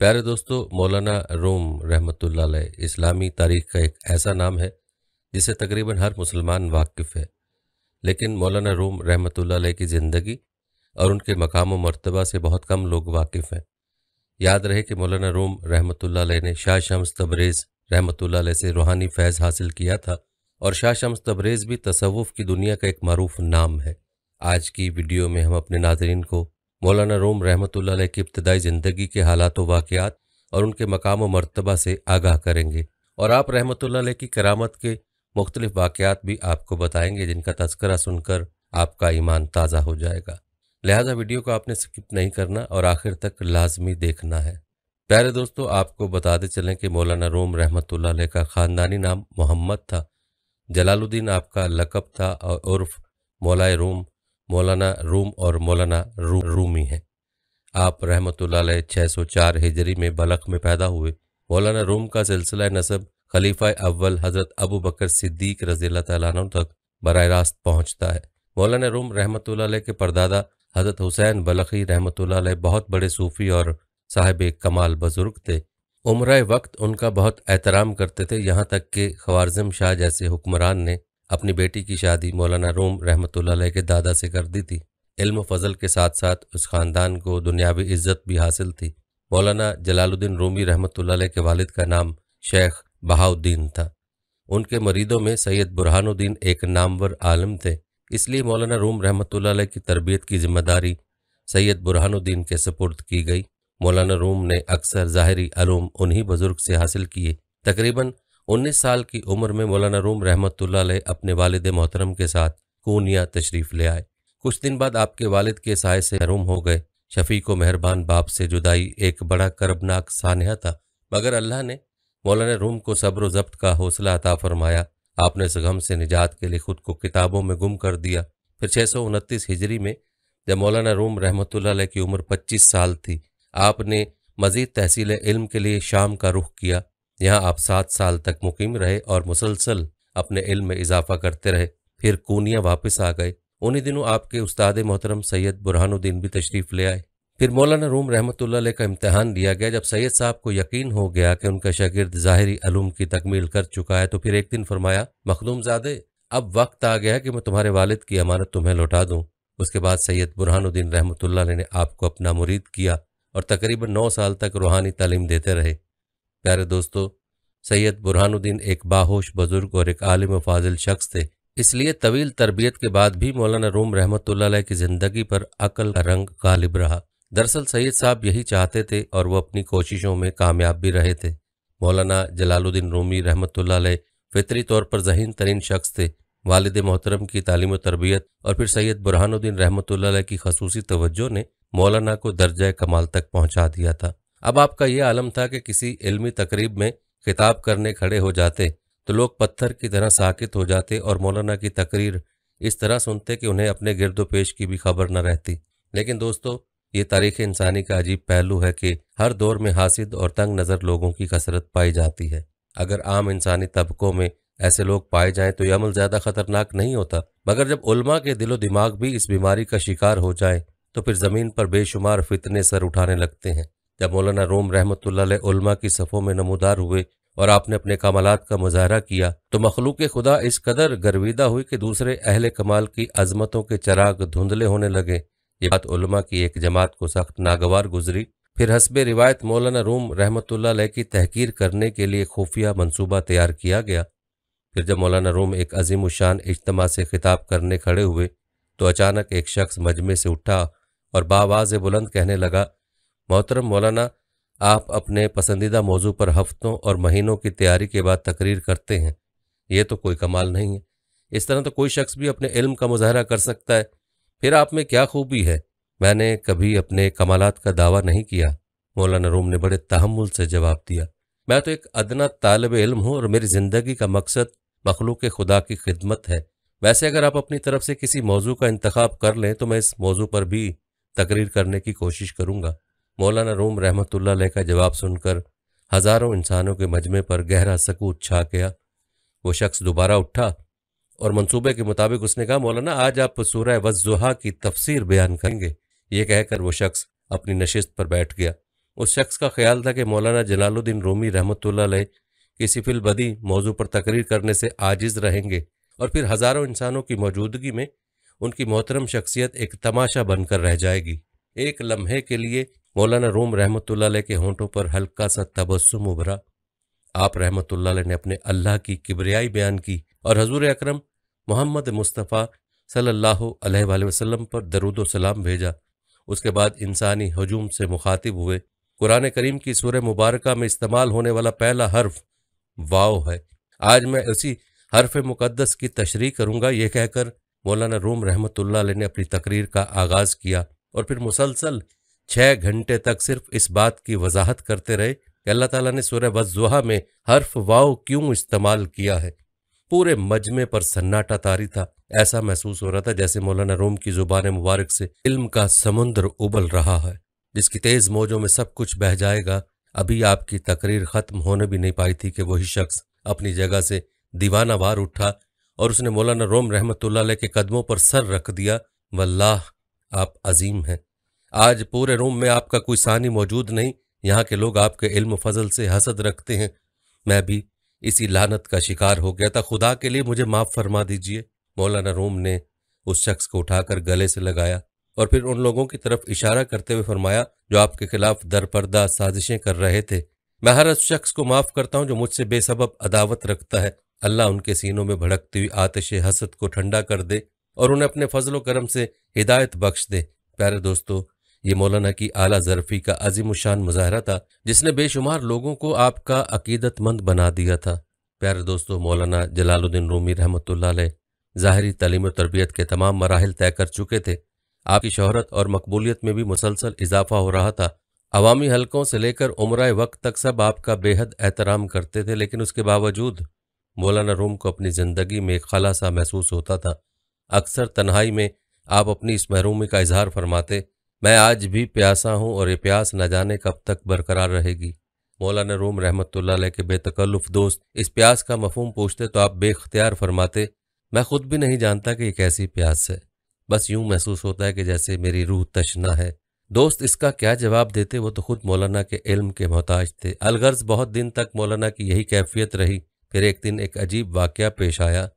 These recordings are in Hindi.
प्यारे दोस्तों मौलाना रोम रहमतुल्लाह इस्लामी तारीख का एक ऐसा नाम है जिसे तकरीबन हर मुसलमान वाकिफ़ है लेकिन मौलाना रोम रहमतुल्लाह की ज़िंदगी और उनके मकाम व मरतबा से बहुत कम लोग वाकिफ़ हैं याद रहे कि मौलाना रोम रहमतुल्लाह ने शाह शम्स तबरेज़ रहमतुल्लाह से रूहानी फैज़ हासिल किया था और शाह शम्स तबरेज़ भी तसवुफ़ की दुनिया का एक मरूफ नाम है आज की वीडियो में हम अपने नाजरन को मौलाना रोम रहमत की इब्तदाई ज़िंदगी के हालात वाक़ात और उनके मकाम व मरतबा से आगाह करेंगे और आप रहमत की करामत के मुख्तलिफ वाक़ात भी आपको बताएंगे जिनका तस्करा सुनकर आपका ईमान ताज़ा हो जाएगा लिहाजा वीडियो को आपने स्किप नहीं करना और आखिर तक लाजमी देखना है प्यारे दोस्तों आपको बताते चलें कि मौलाना रोम रहमतुल्ला का ख़ानदानी नाम मोहम्मद था जलालुद्दीन आपका लकब था और उर्फ मौलाए रोम मौलाना रूम और मौलाना रू रूमी हैं आप ला छः सौ चार हिजरी में बलख में पैदा हुए मौलाना रूम का सिलसिला नसब खलीफा अव्वल हज़रत अबू बकर सिद्दीक रज़ी तन तक बर रास्त पहुँचता है मौलाना रूम रहमत के परदादा हज़रत हुसैन बलखी रहमत बहुत बड़े सूफ़ी और साहिब कमाल बुजुर्ग थे उम्र वक्त उनका बहुत एहतराम करते थे यहाँ तक कि खवारजम शाह जैसे हुक्मरान ने अपनी बेटी की शादी मौलाना रोम रहमतुल्लाह के दादा से कर दी थी इल्म फजल के साथ साथ उस ख़ानदान को दुनियावी इज्जत भी हासिल थी मौलाना जलालुद्दीन रोमी रहमतुल्लाह के वालिद का नाम शेख बहाउद्दीन था उनके मरीदों में सैयद बुरहानुद्दीन एक नामवर आलम थे इसलिए मौलाना रूम रहमतुल्लाह की तरबियत की जिम्मेदारी सैयद बुरहानुद्दीन के सपुर्द की गई मौलाना रूम ने अक्सर ज़ाहरी आलूम उन्हीं बुज़ुर्ग से हासिल किए तकरीबन 19 साल की उम्र में मौलाना रूम रहमतुल्ला अपने वालद मोहतरम के साथ कोनिया तशरीफ ले आए कुछ दिन बाद आपके वालिद के साय से महरूम हो गए शफी को मेहरबान बाप से जुदाई एक बड़ा करबनाक सानहा था मगर अल्लाह ने मौलाना रूम को सब्र जब्त का हौसला अता फरमाया आपने सगम से निजात के लिए खुद को किताबों में गुम कर दिया फिर छः सौ उनतीस हिजरी में जब मौलाना रूम रहमतुल्ला की उम्र पच्चीस साल थी आपने मजीद तहसील इल्म के लिए शाम का रुख किया यहाँ आप सात साल तक मुकीम रहे और मुसलसल अपने इल्म में इजाफा करते रहे फिर कूनिया वापस आ गए उन्हीं दिनों आपके उस्ताद मोहतरम सैयद बुरहानुद्दीन भी तशरीफ़ ले आए फिर मौलाना रूम रहमत का इम्तहान दिया गया जब सैयद साहब को यकीन हो गया कि उनका शागिर्द ज़ाहरी अलूम की तकमील कर चुका है तो फिर एक दिन फरमाया मखदूमजादे अब वक्त आ गया कि मैं तुम्हारे वालिद की अमानत तुम्हें लौटा दूँ उसके बाद सैयद बुरहानुद्दीन रहमत ने आपको अपना मुरीद किया और तकरीबन नौ साल तक रूहानी तालीम देते रहे प्यारे दोस्तों सैयद बुरहानुद्दीन एक बाहोश बुजुर्ग और एक आलिम फाजिल शख्स थे इसलिए तवील तरबियत के बाद भी मौलाना रोम रहमत की ज़िंदगी पर अकल का रंग गालिब रहा दरअसल सैयद साहब यही चाहते थे और वो अपनी कोशिशों में कामयाब भी रहे थे मौलाना जलालुद्दीन रोमी रहमत फितरी तौर पर जहीन तरीन शख्स थे वालद मोहतरम की तालीम तरबियत और फिर सैयद बुरहानुद्दीन रहमत की खसूसी तवज्जो ने मौलाना को दर्ज कमाल तक पहुँचा दिया था अब आपका यह आलम था कि किसी इलमी तकरीब में खिताब करने खड़े हो जाते तो लोग पत्थर की तरह साकित हो जाते और मौलाना की तकरीर इस तरह सुनते कि उन्हें अपने गिरदो पेश की भी खबर न रहती लेकिन दोस्तों ये तारीख इंसानी का अजीब पहलू है कि हर दौर में हासिद और तंग नज़र लोगों की कसरत पाई जाती है अगर आम इंसानी तबकों में ऐसे लोग पाए जाएं तो यह अमल ज़्यादा खतरनाक नहीं होता मगर जब उल्मा के दिलो दिमाग भी इस बीमारी का शिकार हो जाए तो फिर ज़मीन पर बेशुमार फितने सर उठाने लगते हैं जब मौलाना रोम रहमत उल्मा की सफ़ों में नमोदार हुए और आपने अपने कमालत का मुजाहरा किया तो मखलूक खुदा इस कदर गर्विदा हुई कि दूसरे अहल कमाल की अजमतों के चराग धुंधले होने लगे ये बात उलमा की एक जमात को सख्त नागवार गुजरी फिर हसब रिवायत मौलाना रोम रहमत की तहकीर करने के लिए खुफिया मनसूबा तैयार किया गया फिर जब मौलाना रोम एक अजीम शान इजतमा से खिताब करने खड़े हुए तो अचानक एक शख्स मजमे से उठा और बाबाज बुलंद कहने लगा मोहतरम मौलाना आप अपने पसंदीदा मौजू पर हफ्तों और महीनों की तैयारी के बाद तकरीर करते हैं ये तो कोई कमाल नहीं है इस तरह तो कोई शख्स भी अपने इल्म का मुजाहरा कर सकता है फिर आप में क्या खूबी है मैंने कभी अपने कमालत का दावा नहीं किया मौलाना रूम ने बड़े तहमुल से जवाब दिया मैं तो एक अदना तालब इल्म हूँ और मेरी ज़िंदगी का मकसद मखलूक खुदा की खिदमत है वैसे अगर आप अपनी तरफ से किसी मौजू का इंतखब कर लें तो मैं इस मौजू पर भी तकरीर करने की कोशिश करूँगा मौलाना रूम रहमतुल्ला का जवाब सुनकर हजारों इंसानों के मजमे पर गहरा सकूत छा गया वो शख्स दोबारा उठा और मंसूबे के मुताबिक उसने कहा मौलाना आज आप सूरह वजुहा की तफसीर बयान करेंगे ये कहकर वो शख्स अपनी नशिस्त पर बैठ गया उस शख्स का ख्याल था कि मौलाना जलालुद्दीन रोमी रहमतुल्ला किसी फिलबदी मौजू पर तकरीर करने से आजिज रहेंगे और फिर हजारों इंसानों की मौजूदगी में उनकी मोहतरम शख्सियत एक तमाशा बनकर रह जाएगी एक लम्हे के लिए मौलाना रोम रहमतुल्लाह के होंठों पर हल्का सा तबस्सुम उभरा आप रहमतुल्लाह ने अपने अल्लाह की किबरियाई बयान की और हजूर अकरम मोहम्मद मुस्तफ़ा सल्लल्लाहु अलैहि वसल्लम पर दरुद सलाम भेजा उसके बाद इंसानी हजूम से मुखातिब हुए कुरान करीम की सूर मुबारक में इस्तेमाल होने वाला पहला हर्फ वाओ है आज मैं उसी हर्फ मुक़दस की तशरी करूँगा यह कहकर मौलाना रोम रहमत ने अपनी तकरीर का आगाज़ किया और फिर मुसलसल छह घंटे तक सिर्फ इस बात की वजाहत करते रहे कि अल्लाह ताला ने सूर्य वजुहा में हर्फ वाव क्यों इस्तेमाल किया है पूरे मजमे पर सन्नाटा तारी था ऐसा महसूस हो रहा था जैसे मौलाना रोम की जुबान मुबारक से इल्म का समुन्द्र उबल रहा है जिसकी तेज मौजों में सब कुछ बह जाएगा अभी आपकी तकरीर खत्म होने भी नहीं पाई थी कि वही शख्स अपनी जगह से दीवाना वार उठा और उसने मौलाना रोम रहमत के कदमों पर सर रख दिया वल्लाह आप अजीम हैं आज पूरे रूम में आपका कोई सानी मौजूद नहीं यहाँ के लोग आपके इल्म फजल से हसद रखते हैं मैं भी इसी लानत का शिकार हो गया था खुदा के लिए मुझे माफ़ फरमा दीजिए मौलाना रोम ने उस शख्स को उठाकर गले से लगाया और फिर उन लोगों की तरफ इशारा करते हुए फरमाया जो आपके खिलाफ दरपर्दा साजिशें कर रहे थे मैं हर उस शख्स को माफ़ करता हूँ जो मुझसे बेसबब अदावत रखता है अल्लाह उनके सीनों में भड़कती हुई आतश हसद को ठंडा कर दे और उन्हें अपने फजलोक्रम से हिदायत बख्श दे प्यारे दोस्तों ये मौलाना की आला जरफी का अजीम शान मुजाहरा था जिसने बेशुमार लोगों को आपका अकीदतमंद बना दिया था प्यारे दोस्तों मौलाना जलालुद्दीन रूमी रहमत ज़ाहरी तलीम और तरबियत के तमाम मराहल तय कर चुके थे आपकी शहरत और मकबूलियत में भी मुसलसल इजाफा हो रहा था अवामी हलकों से लेकर उम्र वक्त तक सब आपका बेहद एहतराम करते थे लेकिन उसके बावजूद मौलाना रूम को अपनी ज़िंदगी में खलासा महसूस होता था अक्सर तन्हाई में आप अपनी इस महरूमी का इजहार फरमाते मैं आज भी प्यासा हूँ और ये प्यास न जाने कब तक बरकरार रहेगी मौलाना रूम रहमतुल्लाह के बेतकल्लुफ़ दोस्त इस प्यास का मफहम पूछते तो आप बेख्तियार फरमाते मैं खुद भी नहीं जानता कि ये कैसी प्यास है बस यूं महसूस होता है कि जैसे मेरी रूह तशना है दोस्त इसका क्या जवाब देते वो तो खुद मौलाना के इल्म के मोहताज थे अलगर्ज बहुत दिन तक मौलाना की यही कैफियत रही फिर एक दिन एक अजीब वाक्य पेश आया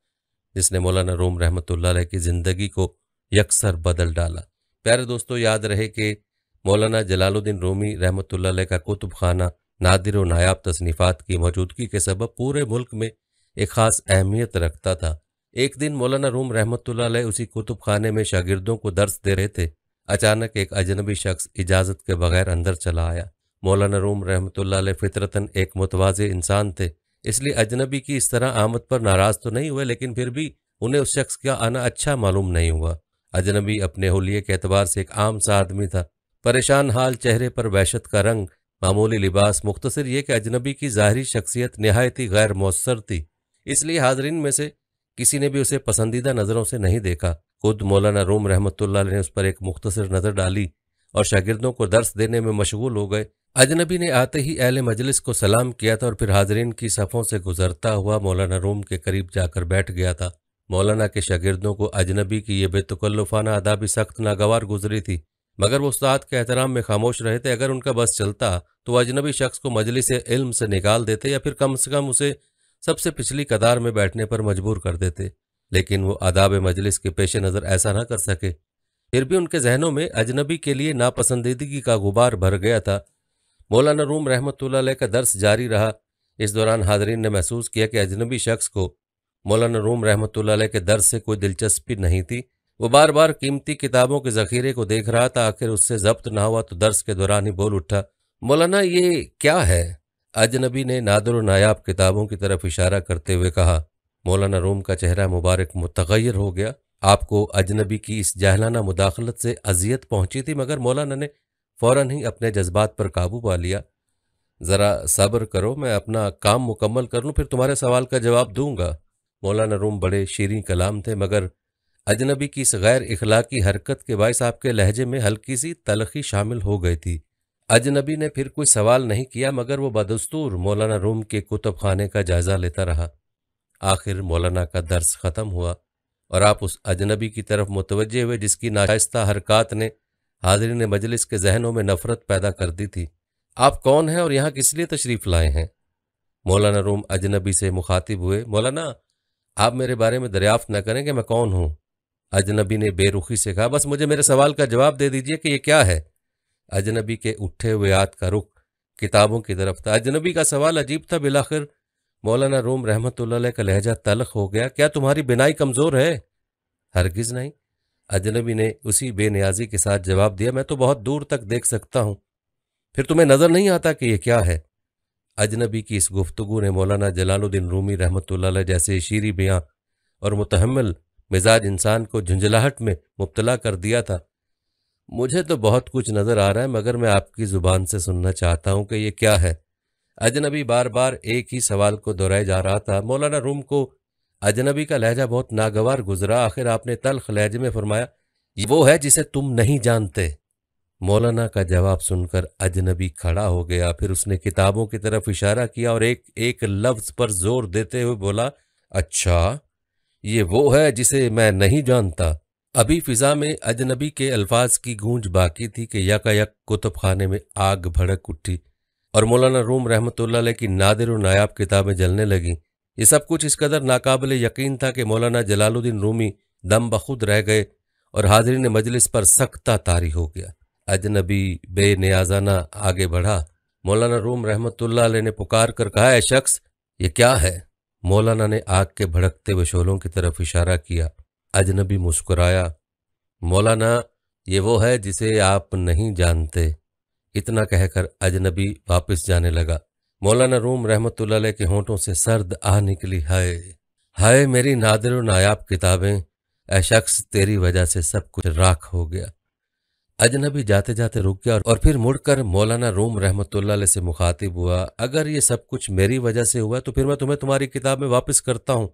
जिसने मौलाना रोम रहमतुल्लाह की ज़िंदगी को यकसर बदल डाला प्यारे दोस्तों याद रहे कि मौलाना जलालुद्दीन रोमी रहमत का कुतुब खाना नादिर व नायाब तसनीफ़ात की मौजूदगी के सबब पूरे मुल्क में एक ख़ास अहमियत रखता था एक दिन मौलाना रूम रहमत उसी कुतुब खाने में शागिर्दों को दर्स दे रहे थे अचानक एक अजनबी शख्स इजाज़त के बगैर अंदर चला आया मौलाना रूम रहमत फितरतन एक मुतवाज़ इंसान थे इसलिए अजनबी की इस तरह आमद पर नाराज़ तो नहीं हुए लेकिन फिर भी उन्हें उस शख्स का आना अच्छा मालूम नहीं हुआ अजनबी अपने होलिये के एतबार से एक आम सा आदमी था परेशान हाल चेहरे पर वहशत का रंग मामूली लिबास मुख्तसर ये कि अजनबी की ज़ाहरी शख्सियत नहायती गैर मौसर थी इसलिए हाजरीन में से किसी ने भी उसे पसंदीदा नज़रों से नहीं देखा खुद मौलाना रोम रहमत ने उस पर एक मुख्तर नज़र डाली और शागिर्दों को दर्श देने में मशगूल हो गए अजनबी ने आते ही अहल मजलिस को सलाम किया था और फिर हाजरीन की सफ़ों से गुजरता हुआ मौलाना रोम के करीब जाकर बैठ गया था मौलाना के शागिदों को अजनबी की ये बेतकल्लुफाना अदाबी सख्त नागवार गुजरी थी मगर वो उस्ताद के एहतराम में खामोश रहे थे अगर उनका बस चलता तो अजनबी शख्स को मजलिस से इल्म से निकाल देते या फिर कम से कम उसे सबसे पिछली कदार में बैठने पर मजबूर कर देते लेकिन वो अदाब मजलिस के पेश नज़र ऐसा ना कर सके फिर भी उनके जहनों में अजनबी के लिए नापसंदीदगी का गुबार भर गया था मौलाना रूम रहमत का दर्स जारी रहा इस दौरान हाजरीन ने महसूस किया कि अजनबी शख्स को मौलाना रूम रहमत के दर से कोई दिलचस्पी नहीं थी वो बार बार कीमती किताबों के जखीरे को देख रहा था आखिर उससे जब्त ना हुआ तो दर्स के दौरान ही बोल उठा मौलाना ये क्या है अजनबी ने नादर नायाब किताबों की तरफ इशारा करते हुए कहा मौलाना रूम का चेहरा मुबारक मुतगैर हो गया आपको अजनबी की इस जहलाना मुदाखलत से अजियत पहुंची थी मगर मौलाना ने फौरन ही अपने जज्बात पर काबू पा लिया ज़रा सब्र करो मैं अपना काम मुकम्मल कर लूँ फिर तुम्हारे सवाल का जवाब दूंगा मौलाना रूम बड़े शीरी कलाम थे मगर अजनबी की इस गैर इखलाकी हरकत के बायस आपके लहजे में हल्की सी तलखी शामिल हो गई थी अजनबी ने फिर कोई सवाल नहीं किया मगर वह बदस्तूर मौलाना रूम के कुतुब खाने का जायज़ा लेता रहा आखिर मौलाना का दर्स ख़त्म हुआ और आप उस अजनबी की तरफ मुतवजे हुए जिसकी नाशाइस्ता हरकत ने ने मजलिस के जहनों में नफरत पैदा कर दी थी आप कौन हैं और यहाँ किस लिए तशरीफ़ लाए हैं मौलाना रूम अजनबी से मुखातिब हुए मौलाना आप मेरे बारे में दरियाफ्त न करें कि मैं कौन हूँ अजनबी ने बेरुखी से कहा बस मुझे मेरे सवाल का जवाब दे दीजिए कि यह क्या है अजनबी के उठे हुए याद का रुख किताबों की तरफ था अजनबी का सवाल अजीब था बिलाखिर मौलाना रोम रहमत का लहजा तलख हो गया क्या तुम्हारी बिनाई कमज़ोर है हरगिज़ नहीं अजनबी ने उसी बेनियाजी के साथ जवाब दिया मैं तो बहुत दूर तक देख सकता हूँ फिर तुम्हें नज़र नहीं आता कि यह क्या है अजनबी की इस गुफ्तु ने मौलाना जलालुद्दीन रूमी रहमत जैसे शीरी बयाँ और मुतहमल मिजाज इंसान को झुंझलाहट में मुबतला कर दिया था मुझे तो बहुत कुछ नज़र आ रहा है मगर मैं आपकी ज़ुबान से सुनना चाहता हूँ कि यह क्या है अजनबी बार बार एक ही सवाल को दोहराया जा रहा था मौलाना रूम को अजनबी का लहजा बहुत नागवार गुजरा आखिर आपने तलख लहजे में फरमाया वो है जिसे तुम नहीं जानते मौलाना का जवाब सुनकर अजनबी खड़ा हो गया फिर उसने किताबों की तरफ इशारा किया और एक एक लफ्ज पर जोर देते हुए बोला अच्छा ये वो है जिसे मैं नहीं जानता अभी फिजा में अजनबी के अल्फाज की गूंज बाकी थी कि यकायक कुतुब खाने में आग भड़क उठी और मौलाना रूम रहमत की नादिर और नायाब किताबें जलने लगीं ये सब कुछ इस कदर नाकबले यकीन था कि मौलाना जलालुद्दीन रूमी दम बखुद रह गए और हाजिरी ने मजलिस पर सख्ता तारी हो गया अजनबी बेनियाजाना आगे बढ़ा मौलाना रूम रहमतुल्ला ने पुकार कर कहा है शख्स ये क्या है मौलाना ने आग के भड़कते हुए शोलों की तरफ इशारा किया अजनबी मुस्कुराया मौलाना ये वो है जिसे आप नहीं जानते इतना कहकर अजनबी वापस जाने लगा मौलाना रूम रहमतुल्ला के होठों से सर्द आ निकली हाय हाय मेरी नादिर नायाब किताबें ए शख्स तेरी वजह से सब कुछ राख हो गया अजनबी जाते जाते रुक गया और फिर मुड़कर मौलाना रोम रहमत से मुखातिब हुआ अगर ये सब कुछ मेरी वजह से हुआ तो फिर मैं तुम्हें तुम्हारी किताब में वापस करता हूँ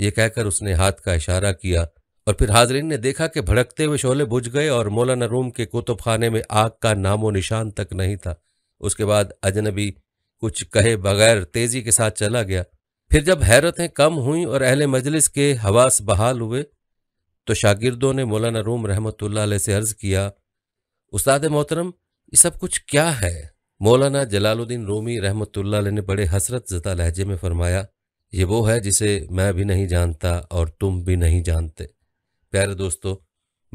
ये कहकर उसने हाथ का इशारा किया और फिर हाजरीन ने देखा कि भड़कते हुए शोले बुझ गए और मौलाना रोम के कुतुब खाने में आग का नामो निशान तक नहीं था उसके बाद अजनबी कुछ कहे बगैर तेजी के साथ चला गया फिर जब हैरतें कम हुई और अहले मजलिस के हवास बहाल हुए तो शागिर्दों ने मौलाना रूम रहमतुल्ला से अर्ज किया उस्ताद मोहतरम ये सब कुछ क्या है मौलाना जलालुद्दीन रोमी रहमत ने बड़े हसरत जदा लहजे में फरमाया ये वो है जिसे मैं भी नहीं जानता और तुम भी नहीं जानते प्यारे दोस्तों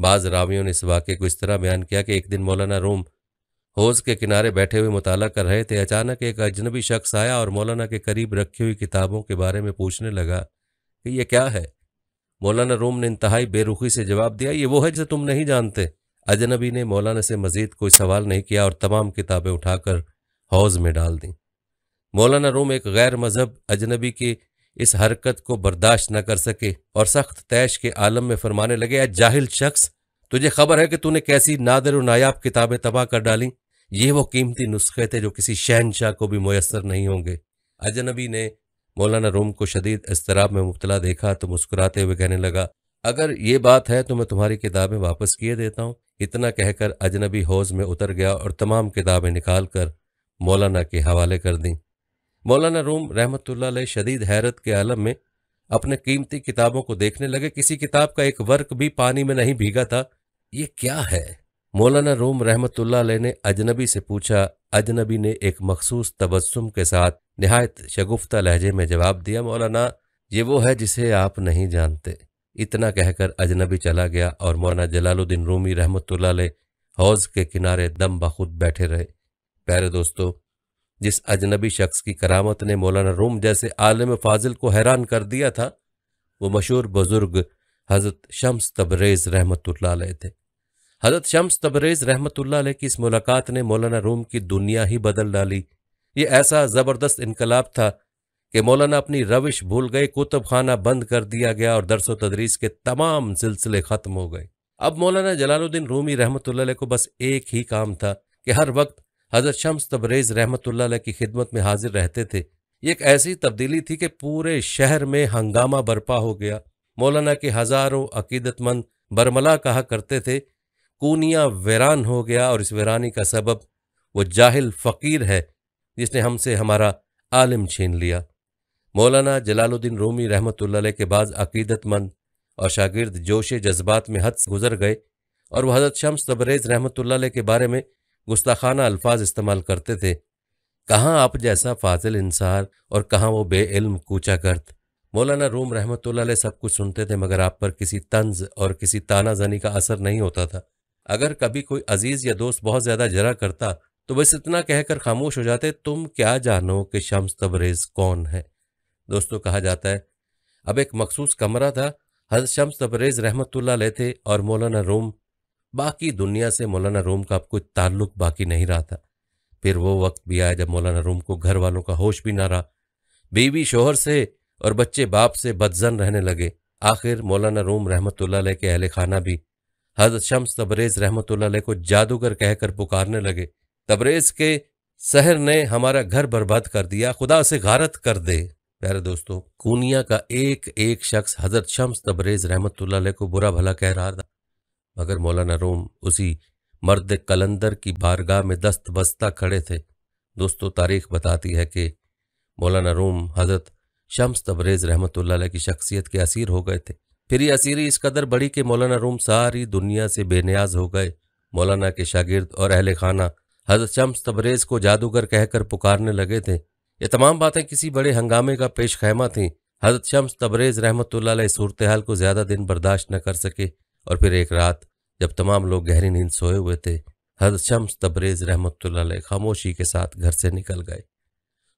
बाज़ रावियों ने इस वाक़े को इस तरह बयान किया कि एक दिन मौलाना रोम हौज़ के किनारे बैठे हुए मुताला कर रहे थे अचानक एक अजनबी शख्स आया और मौलाना के करीब रखी हुई किताबों के बारे में पूछने लगा कि यह क्या है मौलाना रोम ने इंतहाई बेरुखी से जवाब दिया ये वो है जिसे तुम नहीं जानते अजनबी ने मौलाना से मजीद कोई सवाल नहीं किया और तमाम किताबें उठाकर हौज में डाल दी मौलाना रूम एक गैर मजहब अजनबी की इस हरकत को बर्दाश्त न कर सके और सख्त तैश के आलम में फरमाने लगे आज जाहिल शख्स तुझे खबर है कि तूने कैसी नादर और नायाब किताबें तबाह कर डाली ये वो कीमती नुस्खे थे जो किसी शहनशाह को भी मैसर नहीं होंगे अजनबी ने मौलाना रोम को शदीद इसतराब में मुबतला देखा तो मुस्कुराते हुए कहने लगा अगर ये बात है तो मैं तुम्हारी किताबें वापस किए देता हूँ इतना कहकर अजनबी हौज में उतर गया और तमाम किताबें निकालकर मौलाना के हवाले कर दीं मौलाना रूम रहमतुल्ला शदीद हैरत के आलम में अपने कीमती किताबों को देखने लगे किसी किताब का एक वर्क भी पानी में नहीं भीगा था ये क्या है मौलाना रूम रहमतुल्ला ने अजनबी से पूछा अजनबी ने एक मखसूस तबस्म के साथ नहायत शगुफ्ता लहजे में जवाब दिया मौलाना ये वो है जिसे आप नहीं जानते इतना कहकर अजनबी चला गया और मौलाना जलालुद्दीन रूमी रहमतुल्ला हौज के किनारे दम बखुद बैठे रहे प्यारे दोस्तों जिस अजनबी शख्स की करामत ने मौलाना रूम जैसे आलम फाजिल को हैरान कर दिया था वो मशहूर बुजुर्ग हज़रत शम्स तबरेज़ रहमतुल्ला थे हज़रत शम्स तबरेज़ रहमतुल्ला की इस मुलाकात ने मौलाना रूम की दुनिया ही बदल डाली ये ऐसा ज़बरदस्त इनकलाब था कि मौलाना अपनी रविश भूल गए कुतुब खाना बंद कर दिया गया और दरसो तदरीस के तमाम सिलसिले ख़त्म हो गए अब मौलाना जलालुद्दीन रूमी रहमत को बस एक ही काम था कि हर वक्त हज़रत शम्स तबरेज़ रहमत की खिदमत में हाजिर रहते थे एक ऐसी तब्दीली थी कि पूरे शहर में हंगामा बर्पा हो गया मौलाना के हज़ारों अकीदतमंद बरमला कहा करते थे कूनिया वैरान हो गया और इस वीरानी का सबब वो जाहिल फ़कीर है जिसने हमसे हमारा आलिम छीन लिया मौलाना जलालुद्दीन रूमी रहमत के बाद अकीदतमंद और शागिर्द जोश जज्बात में हद से गुजर गए और वह हजरत शम्स तबरेज रहमत के बारे में गुस्ताखाना अल्फाज इस्तेमाल करते थे कहाँ आप जैसा फाजिल इंसार और कहाँ वो बेइल्म कूचा गर्द मौलाना रूम रहमत सब कुछ सुनते थे मगर आप पर किसी तंज और किसी तानाजनी का असर नहीं होता था अगर कभी कोई अजीज या दोस्त बहुत ज्यादा जरा करता तो बस इतना कहकर खामोश हो जाते तुम क्या जानो कि शम्स तबरेज कौन है दोस्तों कहा जाता है अब एक मखसूस कमरा था हजरत शम्स तबरेज रहमतुल्ला थे और मौलाना रोम बाकी दुनिया से मौलाना रोम का अब कुछ ताल्लुक बाकी नहीं रहा था फिर वो वक्त भी आया जब मौलाना रोम को घर वालों का होश भी ना रहा बीवी शोहर से और बच्चे बाप से बदजन रहने लगे आखिर मौलाना रोम रहमत के अहल खाना भी हजरत शम्स तबरेज रहमत को जादूगर कहकर पुकारने लगे तबरेज के शहर ने हमारा घर बर्बाद कर दिया खुदा से गारत कर दे प्यारे दोस्तों कूनिया का एक एक शख्स हजरत शम्स तबरेज रहमत को बुरा भला कह रहा था मगर मौलाना रोम उसी मर्द कलंदर की बारगाह में दस्त बस्ता खड़े थे दोस्तों तारीख बताती है कि मौलाना रोम हजरत शम्स तबरेज रहमत की शख्सियत के असीर हो गए थे फिर ये असीरी इस कदर बड़ी कि मौलाना रोम सारी दुनिया से बेनियाज हो गए मौलाना के शागिर्द और अहल खाना हजरत शम्स तबरेज को जादूगर कहकर पुकारने लगे थे ये तमाम बातें किसी बड़े हंगामे का पेश खैमा थीं हजरत शम्स तबरेज़ रहमत सूरत हाल को ज़्यादा दिन बर्दाश्त न कर सके और फिर एक रात जब तमाम लोग गहरी नींद सोए हुए थे हजरत शम्स तबरेज़ रहमत खामोशी के साथ घर से निकल गए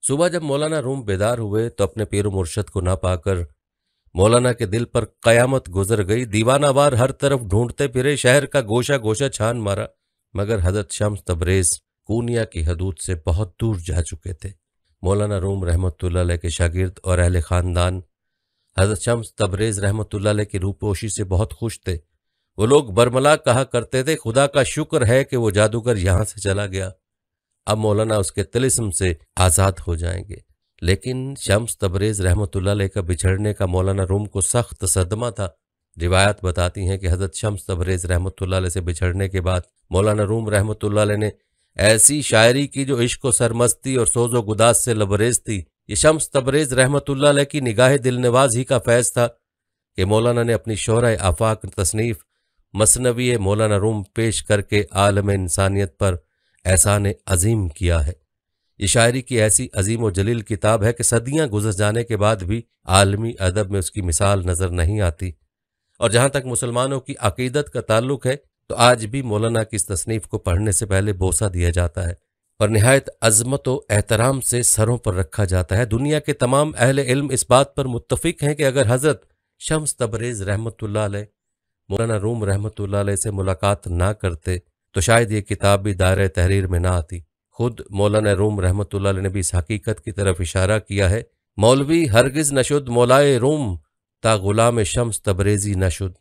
सुबह जब मौलाना रूम बेदार हुए तो अपने पेर मुर्शद को ना पाकर मौलाना के दिल पर कयामत गुजर गई दीवानावार हर तरफ ढूंढते फिरे शहर का गोशा गोशा छान मारा मगर हजरत शम्स तबरेज़ कूनिया की हदूद से बहुत दूर जा चुके थे मौलाना रूम रहमत के शागिर्द और अहल ख़ानदान हज़रत शम्स तबरेज़ रहमत की रूपोशी से बहुत खुश थे वो लोग बरमला कहा करते थे खुदा का शुक्र है कि वो जादूगर यहाँ से चला गया अब मौलाना उसके तिलिस्म से आज़ाद हो जाएंगे लेकिन शम्स तबरेज़ रहमत का बिछड़ने का मौलाना रूम को सख्त सदमा था रिवायत बताती हैं कि हज़रत शम्स तबरेज़ रहमत से बिछड़ने के बाद मौलाना रूम रहमत ने ऐसी शायरी की जो इश्क व सरमस्ती और सोजो गुदास से लबरेज थी ये शम्स तबरेज रहमतुल्ला की निगाह दिलनवाज ही का फैज़ था कि मौलाना ने अपनी शहर आफाक तसनीफ़ मसनवी मौलाना रूम पेश करके आलम इंसानियत पर एहसान अजीम किया है ये शायरी की ऐसी अजीम व जलील किताब है कि सदियां गुजर जाने के बाद भी आलमी अदब में उसकी मिसाल नज़र नहीं आती और जहाँ तक मुसलमानों की अकीदत का ताल्लुक है तो आज भी मौलाना की इस तसनीफ को पढ़ने से पहले बोसा दिया जाता है और नहायत अजमत व एहतराम से सरों पर रखा जाता है दुनिया के तमाम अहल इल्म इस बात पर मुतफिक हैं कि अगर हज़रत शम्स तबरेज़ रहमत मौलाना रूम रहमत से मुलाकात ना करते तो शायद ये किताब भी दायरे तहरीर में ना आती खुद मौलाना रूम रहमत ने भी इस हकीकत की तरफ इशारा किया है मौलवी हरगिज़ नशुद मौलाए रूम ता गुलाम शम्स तबरेज़ी नशुद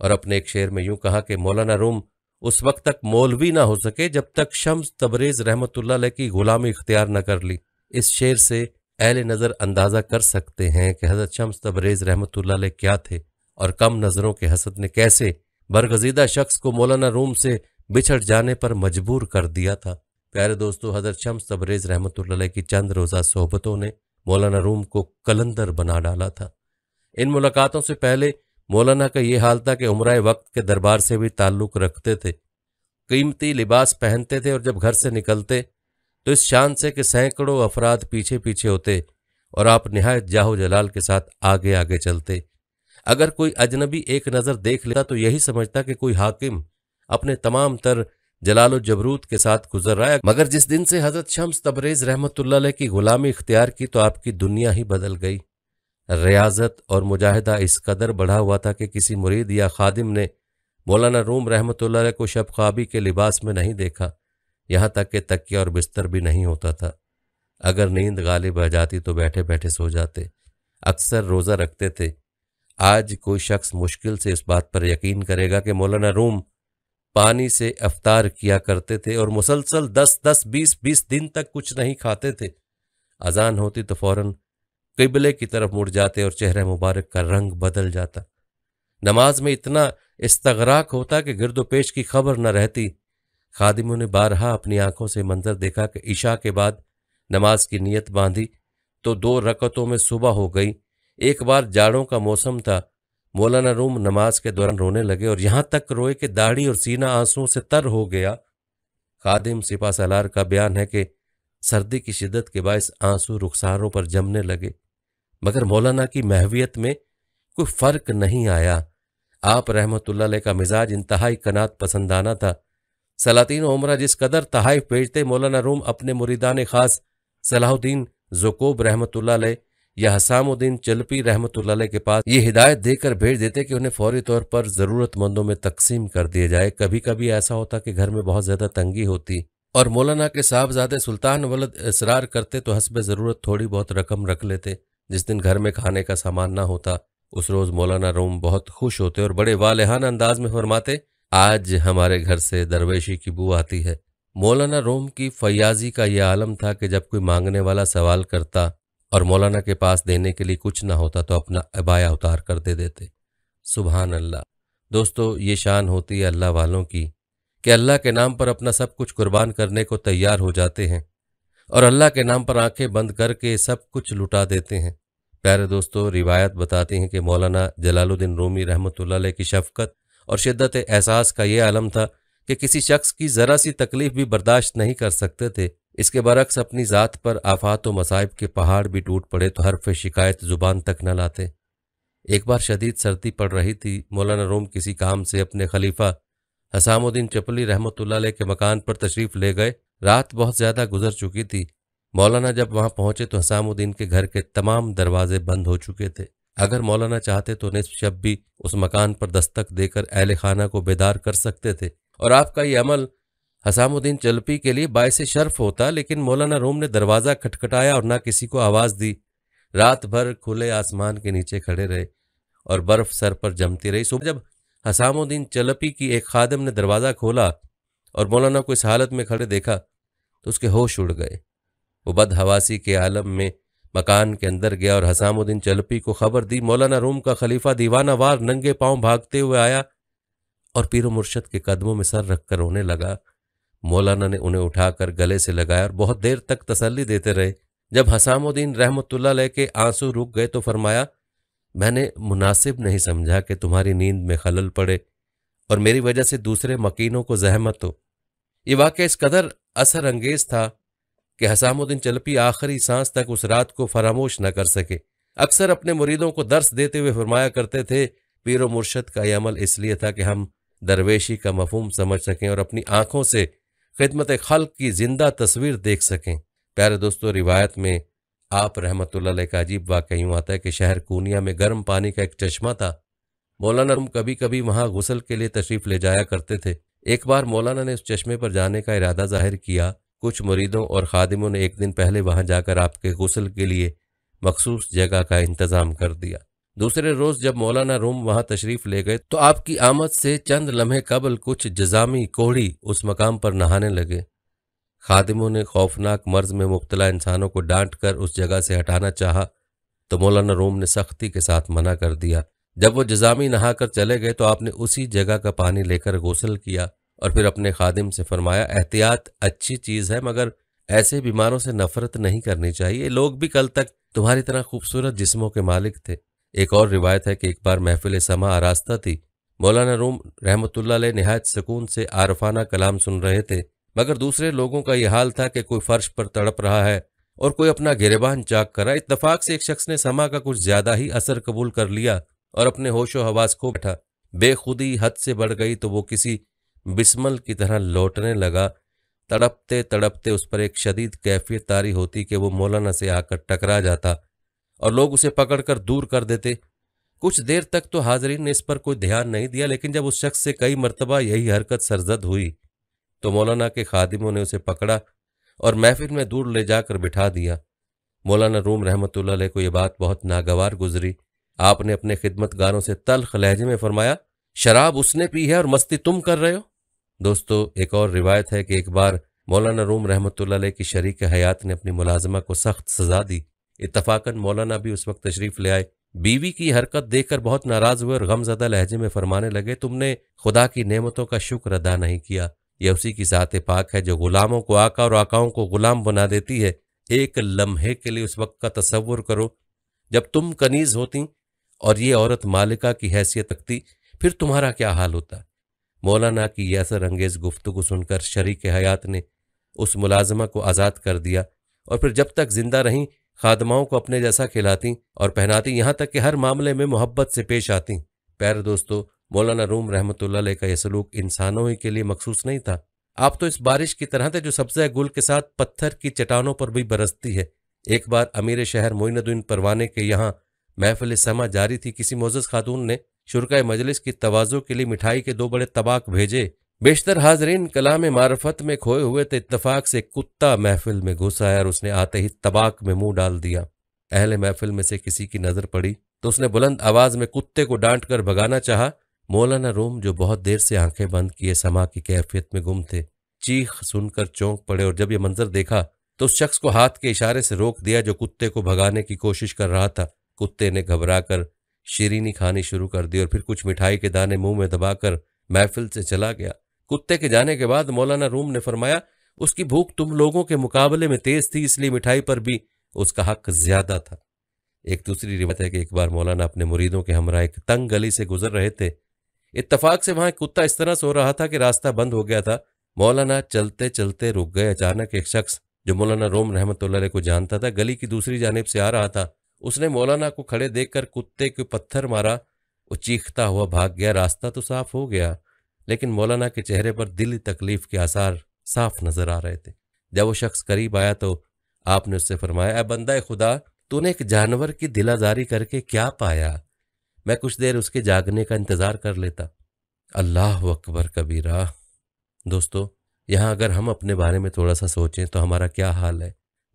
और अपने एक शेर में यूं कहा कि मौलाना रूम उस वक्त तक मौलवी ना हो सके जब तक शम्स तबरेज रहमतुल्ला की गुलामी इख्तियार न कर ली इस शेर से अहले नज़र अंदाज़ा कर सकते हैं कि हज़रत शम्स तबरेज़ रहमतुल्ला क्या थे और कम नज़रों के हसद ने कैसे बरगजीदा शख्स को मौलाना रूम से बिछड़ जाने पर मजबूर कर दिया था प्यारे दोस्तों हज़रत शम्स तबरेज़ रहमतुल्ला की चंद रोज़ा सोहबतों ने मौलाना रूम को कलंदर बना डाला था इन मुलाकातों से पहले मौलाना का ये हाल था कि उम्र वक्त के दरबार से भी ताल्लुक़ रखते थे कीमती लिबास पहनते थे और जब घर से निकलते तो इस शान से कि सैकड़ों अफराद पीछे पीछे होते और आप नहायत जाहो जलाल के साथ आगे आगे चलते अगर कोई अजनबी एक नज़र देख लेता तो यही समझता कि कोई हाकिम अपने तमाम तर जलाल जबरूत के साथ गुजर रहा है मगर जिस दिन से हज़रत शम्स तबरेज़ रहमत की ग़ुलामी इख्तियार की तो आपकी दुनिया ही बदल गई रियाजत और मुजाहिदा इस कदर बढ़ा हुआ था कि किसी मुरीद या खादिम ने मौलाना रूम रहमत को शब ख्वाबी के लिबास में नहीं देखा यहाँ तक कि तकिया और बिस्तर भी नहीं होता था अगर नींद गालिब आ जाती तो बैठे बैठे सो जाते अक्सर रोज़ा रखते थे आज कोई शख्स मुश्किल से इस बात पर यकीन करेगा कि मौलाना रूम पानी से अफ्तार किया करते थे और मुसलसल दस दस बीस बीस दिन तक कुछ नहीं खाते थे अजान होती तो फ़ौरन किबले की तरफ मुड़ जाते और चेहरे मुबारक का रंग बदल जाता नमाज में इतना इस्तगराक होता कि गिरदो पेश की खबर न रहती खादिमों ने बारहा अपनी आंखों से मंजर देखा कि ईशा के बाद नमाज की नीयत बांधी तो दो रकतों में सुबह हो गई एक बार जाड़ों का मौसम था मौलाना रूम नमाज के दौरान रोने लगे और यहां तक रोए कि दाढ़ी और सीना आंसुओं से तर हो गया खादिम सिपा सलार का बयान है कि सर्दी की शिद्दत के बायस आंसू रुखसारों पर जमने लगे मगर मौलाना की महवियत में कोई फ़र्क नहीं आया आप रहमतुल्ला का मिजाज इंतहाई कनात पसंदाना था सलातीन उमरा जिस कदर तहाइफ भेजते मौलाना रूम अपने मुरीदान खास सलाहुद्दीन जोकोब रहमतुल्ला या हसामुद्दीन चलपी रहमतुल्ला के पास ये हिदायत देकर भेज देते कि उन्हें फौरी तौर पर ज़रूरतमंदों में तकसीम कर दिया जाए कभी कभी ऐसा होता कि घर में बहुत ज़्यादा तंगी होती और मौलाना के साहबजादे सुल्तान वलद इसरार करते तो हसब ज़रूरत थोड़ी बहुत रकम रख लेते जिस दिन घर में खाने का सामान ना होता उस रोज मौलाना रोम बहुत खुश होते और बड़े वालहान अंदाज में फरमाते आज हमारे घर से दरवेशी की बू आती है मौलाना रोम की फयाजी का यह आलम था कि जब कोई मांगने वाला सवाल करता और मौलाना के पास देने के लिए कुछ ना होता तो अपना अबाया उतार कर दे देते सुबह अल्लाह दोस्तों ये शान होती है अल्लाह वालों की कि अल्लाह के नाम पर अपना सब कुछ कुर्बान करने को तैयार हो जाते हैं और अल्लाह के नाम पर आंखें बंद करके सब कुछ लुटा देते हैं प्यारे दोस्तों रिवायत बताती हैं कि मौलाना जलालुद्दीन रोमी रहमत की शफकत और शिद्दत एहसास का ये आलम था कि किसी शख्स की ज़रा सी तकलीफ भी बर्दाश्त नहीं कर सकते थे इसके बरक्स अपनी ज़ात पर आफात व मसाइब के पहाड़ भी टूट पड़े तो हरफ शिकायत ज़ुबान तक न लाते एक बार शदीद सर्दी पड़ रही थी मौलाना रोम किसी काम से अपने खलीफा हसामुद्दीन चपली रहमत के मकान पर तशरीफ़ ले गए रात बहुत ज़्यादा गुजर चुकी थी मौलाना जब वहां पहुंचे तो हसामुद्दीन के घर के तमाम दरवाजे बंद हो चुके थे अगर मौलाना चाहते तो निसफ शब भी उस मकान पर दस्तक देकर अहल खाना को बेदार कर सकते थे और आपका ये अमल हसामुद्दीन चलपी के लिए बायस शर्फ होता लेकिन मौलाना रोम ने दरवाज़ा खटखटाया और ना किसी को आवाज़ दी रात भर खुले आसमान के नीचे खड़े रहे और बर्फ सर पर जमती रही सुबह जब हसामुद्दीन चलपी की एक खादम ने दरवाज़ा खोला और मौलाना को इस हालत में खड़े देखा तो उसके होश उड़ गए वो बदहवासी के आलम में मकान के अंदर गया और हसामुद्दीन चलपी को खबर दी मौलाना रूम का खलीफा दीवाना वार नंगे पांव भागते हुए आया और पीरो मुर्शद के कदमों में सर रखकर रोने लगा मौलाना ने उन्हें उठाकर गले से लगाया और बहुत देर तक तसल्ली देते रहे जब हसामुद्दीन रहमतुल्ला के आंसू रुक गए तो फरमाया मैंने मुनासिब नहीं समझा कि तुम्हारी नींद में खलल पड़े और मेरी वजह से दूसरे मकीनों को जहमत हो ये वाक़ इस कदर असर अंगेज था कि हसामुद्दीन चलपी आखिरी सांस तक उस रात को फरामोश न कर सके अक्सर अपने मुरीदों को दर्श देते हुए फरमाया करते थे पीर मुर्शद का यह अमल इसलिए था कि हम दरवेशी का मफहम समझ सकें और अपनी आंखों से खिदमत खल की जिंदा तस्वीर देख सकें प्यारे दोस्तों रिवायत में आप रहमत का अजीब वाक़ यूँ आता है कि शहर कूनिया में गर्म पानी का एक चश्मा था मौलाना कभी कभी वहाँ गुसल के लिए तशरीफ़ ले जाया करते थे एक बार मौलाना ने उस चश्मे पर जाने का इरादा जाहिर किया कुछ मुरीदों और खादिमों ने एक दिन पहले वहां जाकर आपके गसल के लिए मखसूस जगह का इंतज़ाम कर दिया दूसरे रोज़ जब मौलाना रूम वहां तशरीफ ले गए तो आपकी आमद से चंद लम्हे कबल कुछ जजामी कोहड़ी उस मकाम पर नहाने लगे खादिमों ने खौफनाक मर्ज में मुबतला इंसानों को डांट कर उस जगह से हटाना चाहा तो मौलाना रोम ने सख्ती के साथ मना कर दिया जब वो जजामी नहाकर चले गए तो आपने उसी जगह का पानी लेकर गौसल किया और फिर अपने खादिम से फरमाया एहतियात अच्छी चीज़ है मगर ऐसे बीमारों से नफरत नहीं करनी चाहिए लोग भी कल तक तुम्हारी तरह खूबसूरत जिस्मों के मालिक थे एक और रिवायत है कि एक बार महफिल समा आरास्ता थी मौलाना रूम रहमतुल्ला नहायत सुकून से आरफाना कलाम सुन रहे थे मगर दूसरे लोगों का यह हाल था कि कोई फर्श पर तड़प रहा है और कोई अपना गिरेबान चाक करा इतफाक से एक शख्स ने समा का कुछ ज्यादा ही असर कबूल कर लिया और अपने होशो हवास को बैठा बेखुदी हद से बढ़ गई तो वो किसी बिस्मल की तरह लौटने लगा तड़पते तड़पते उस पर एक शदीद कैफियत तारी होती कि वो मौलाना से आकर टकरा जाता और लोग उसे पकड़कर दूर कर देते कुछ देर तक तो हाजरीन ने इस पर कोई ध्यान नहीं दिया लेकिन जब उस शख्स से कई मरतबा यही हरकत सरजद हुई तो मौलाना के खादिमों ने उसे पकड़ा और महफिल में दूर ले जाकर बिठा दिया मौलाना रूम रहमत को यह बात बहुत नागवार गुजरी आपने अपने खिदमत गारों से तलख लहजे में फरमाया शराब उसने पी है और मस्ती तुम कर रहे हो दोस्तों एक और रिवायत है कि एक बार मौलाना रूम रहमत की शरीक हयात ने अपनी मुलाजमा को सख्त सजा दी इतफाकन मौलाना भी उस वक्त तशरीफ ले आए बीवी की हरकत देखकर बहुत नाराज हुए और गमजदा लहजे में फरमाने लगे तुमने खुदा की नेमतों का शुक्र अदा नहीं किया यह उसी की ज़ात पाक है जो गुलामों को आका और आकाओं को गुलाम बना देती है एक लम्हे के लिए उस वक्त का तस्वुर करो जब तुम कनीज होती और ये औरत मालिका की हैसियत रखती फिर तुम्हारा क्या हाल होता मौलाना की यह असर अंगेज गुफ्तु को सुनकर शरीक हयात ने उस मुलाजमा को आज़ाद कर दिया और फिर जब तक जिंदा रहीं खादमाओं को अपने जैसा खिलाती और पहनाती यहाँ तक कि हर मामले में मोहब्बत से पेश आती प्यारे दोस्तों मौलाना रूम रहमत का यह सलूक इंसानों ही के लिए मखसूस नहीं था आप तो इस बारिश की तरह थे जो सब्जा गुल के साथ पत्थर की चट्टानों पर भी बरसती है एक बार अमीर शहर मोइनुद्दीन परवाने के यहाँ महफिल समा जारी थी किसी मोजस खातून ने शुरका मजलिस की तोज़ो के लिए मिठाई के दो बड़े तबाक भेजे बेशतर हाजरीन कलाम मारफत में खोए हुए थे तो इतफाक से कुत्ता महफिल में घुस आया और उसने आते ही तबाक में मुंह डाल दिया अहले महफिल में से किसी की नज़र पड़ी तो उसने बुलंद आवाज में कुत्ते को डांट कर भगाना चाह मौलाना रोम जो बहुत देर से आंखें बंद किए समा की कैफियत में गुम थे चीख सुनकर चौंक पड़े और जब यह मंजर देखा तो उस शख्स को हाथ के इशारे से रोक दिया जो कुत्ते को भगाने की कोशिश कर रहा था कुत्ते ने घबरा कर शीरीनी खानी शुरू कर दी और फिर कुछ मिठाई के दाने मुंह में दबाकर महफिल से चला गया कुत्ते के जाने के बाद मौलाना रूम ने फरमाया उसकी भूख तुम लोगों के मुकाबले में तेज थी इसलिए मिठाई पर भी उसका हक ज्यादा था एक दूसरी रिवायत है कि एक बार मौलाना अपने मुरीदों के हमरा एक तंग गली से गुजर रहे थे इत्तफाक से वहां कुत्ता इस तरह सो रहा था कि रास्ता बंद हो गया था मौलाना चलते चलते रुक गए अचानक एक शख्स जो मौलाना रोम रहमत को जानता था गली की दूसरी जानब से आ रहा था उसने मौलाना को खड़े देखकर कुत्ते को पत्थर मारा वो चीखता हुआ भाग गया रास्ता तो साफ हो गया लेकिन मौलाना के चेहरे पर दिली तकलीफ के आसार साफ नजर आ रहे थे जब वो शख्स करीब आया तो आपने उससे फरमाया बंदा खुदा तूने एक जानवर की दिलाजारी करके क्या पाया मैं कुछ देर उसके जागने का इंतजार कर लेता अल्लाह अकबर कबीरा दोस्तों यहाँ अगर हम अपने बारे में थोड़ा सा सोचें तो हमारा क्या हाल है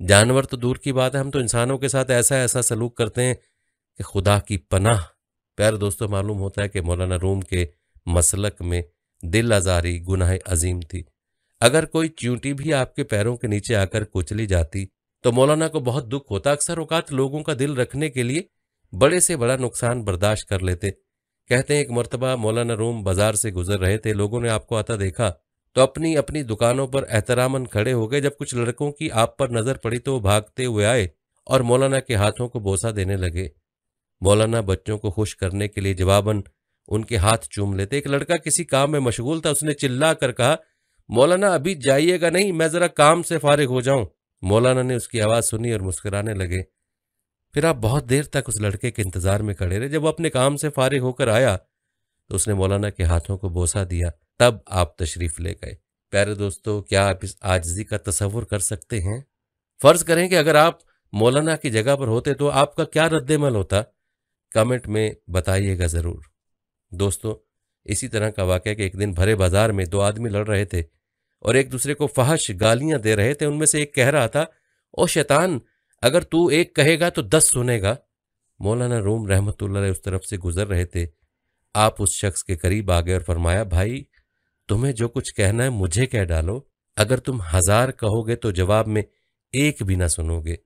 जानवर तो दूर की बात है हम तो इंसानों के साथ ऐसा ऐसा सलूक करते हैं कि खुदा की पनाह प्यारे दोस्तों मालूम होता है कि मौलाना रूम के मसलक में दिल आज़ारी गुनाह अजीम थी अगर कोई च्यूटी भी आपके पैरों के नीचे आकर कुचली जाती तो मौलाना को बहुत दुख होता अक्सर औकात लोगों का दिल रखने के लिए बड़े से बड़ा नुकसान बर्दाश्त कर लेते कहते हैं एक मरतबा मौलाना रूम बाजार से गुजर रहे थे लोगों ने आपको आता देखा तो अपनी अपनी दुकानों पर एहतरामन खड़े हो गए जब कुछ लड़कों की आप पर नजर पड़ी तो वो भागते हुए आए और मौलाना के हाथों को बोसा देने लगे मौलाना बच्चों को खुश करने के लिए जवाबन उनके हाथ चूम लेते एक लड़का किसी काम में मशगूल था उसने चिल्ला कर कहा मौलाना अभी जाइएगा नहीं मैं जरा काम से फारिग हो जाऊं मौलाना ने उसकी आवाज़ सुनी और मुस्कुराने लगे फिर आप बहुत देर तक उस लड़के के इंतजार में खड़े रहे जब वो अपने काम से फारिग होकर आया तो उसने मौलाना के हाथों को बोसा दिया तब आप तशरीफ़ ले गए प्यारे दोस्तों क्या आप इस आजजी का तस्वुर कर सकते हैं फ़र्ज़ करें कि अगर आप मौलाना की जगह पर होते तो आपका क्या रद्दमल होता कमेंट में बताइएगा ज़रूर दोस्तों इसी तरह का वाक़ कि एक दिन भरे बाजार में दो आदमी लड़ रहे थे और एक दूसरे को फहश गालियां दे रहे थे उनमें से एक कह रहा था ओ शैतान अगर तू एक कहेगा तो दस सुनेगा मौलाना रोम रहमत उस तरफ से गुजर रहे थे आप उस शख्स के करीब आ गए और फरमाया भाई तुम्हें जो कुछ कहना है मुझे कह डालो अगर तुम हजार कहोगे तो जवाब में एक भी ना सुनोगे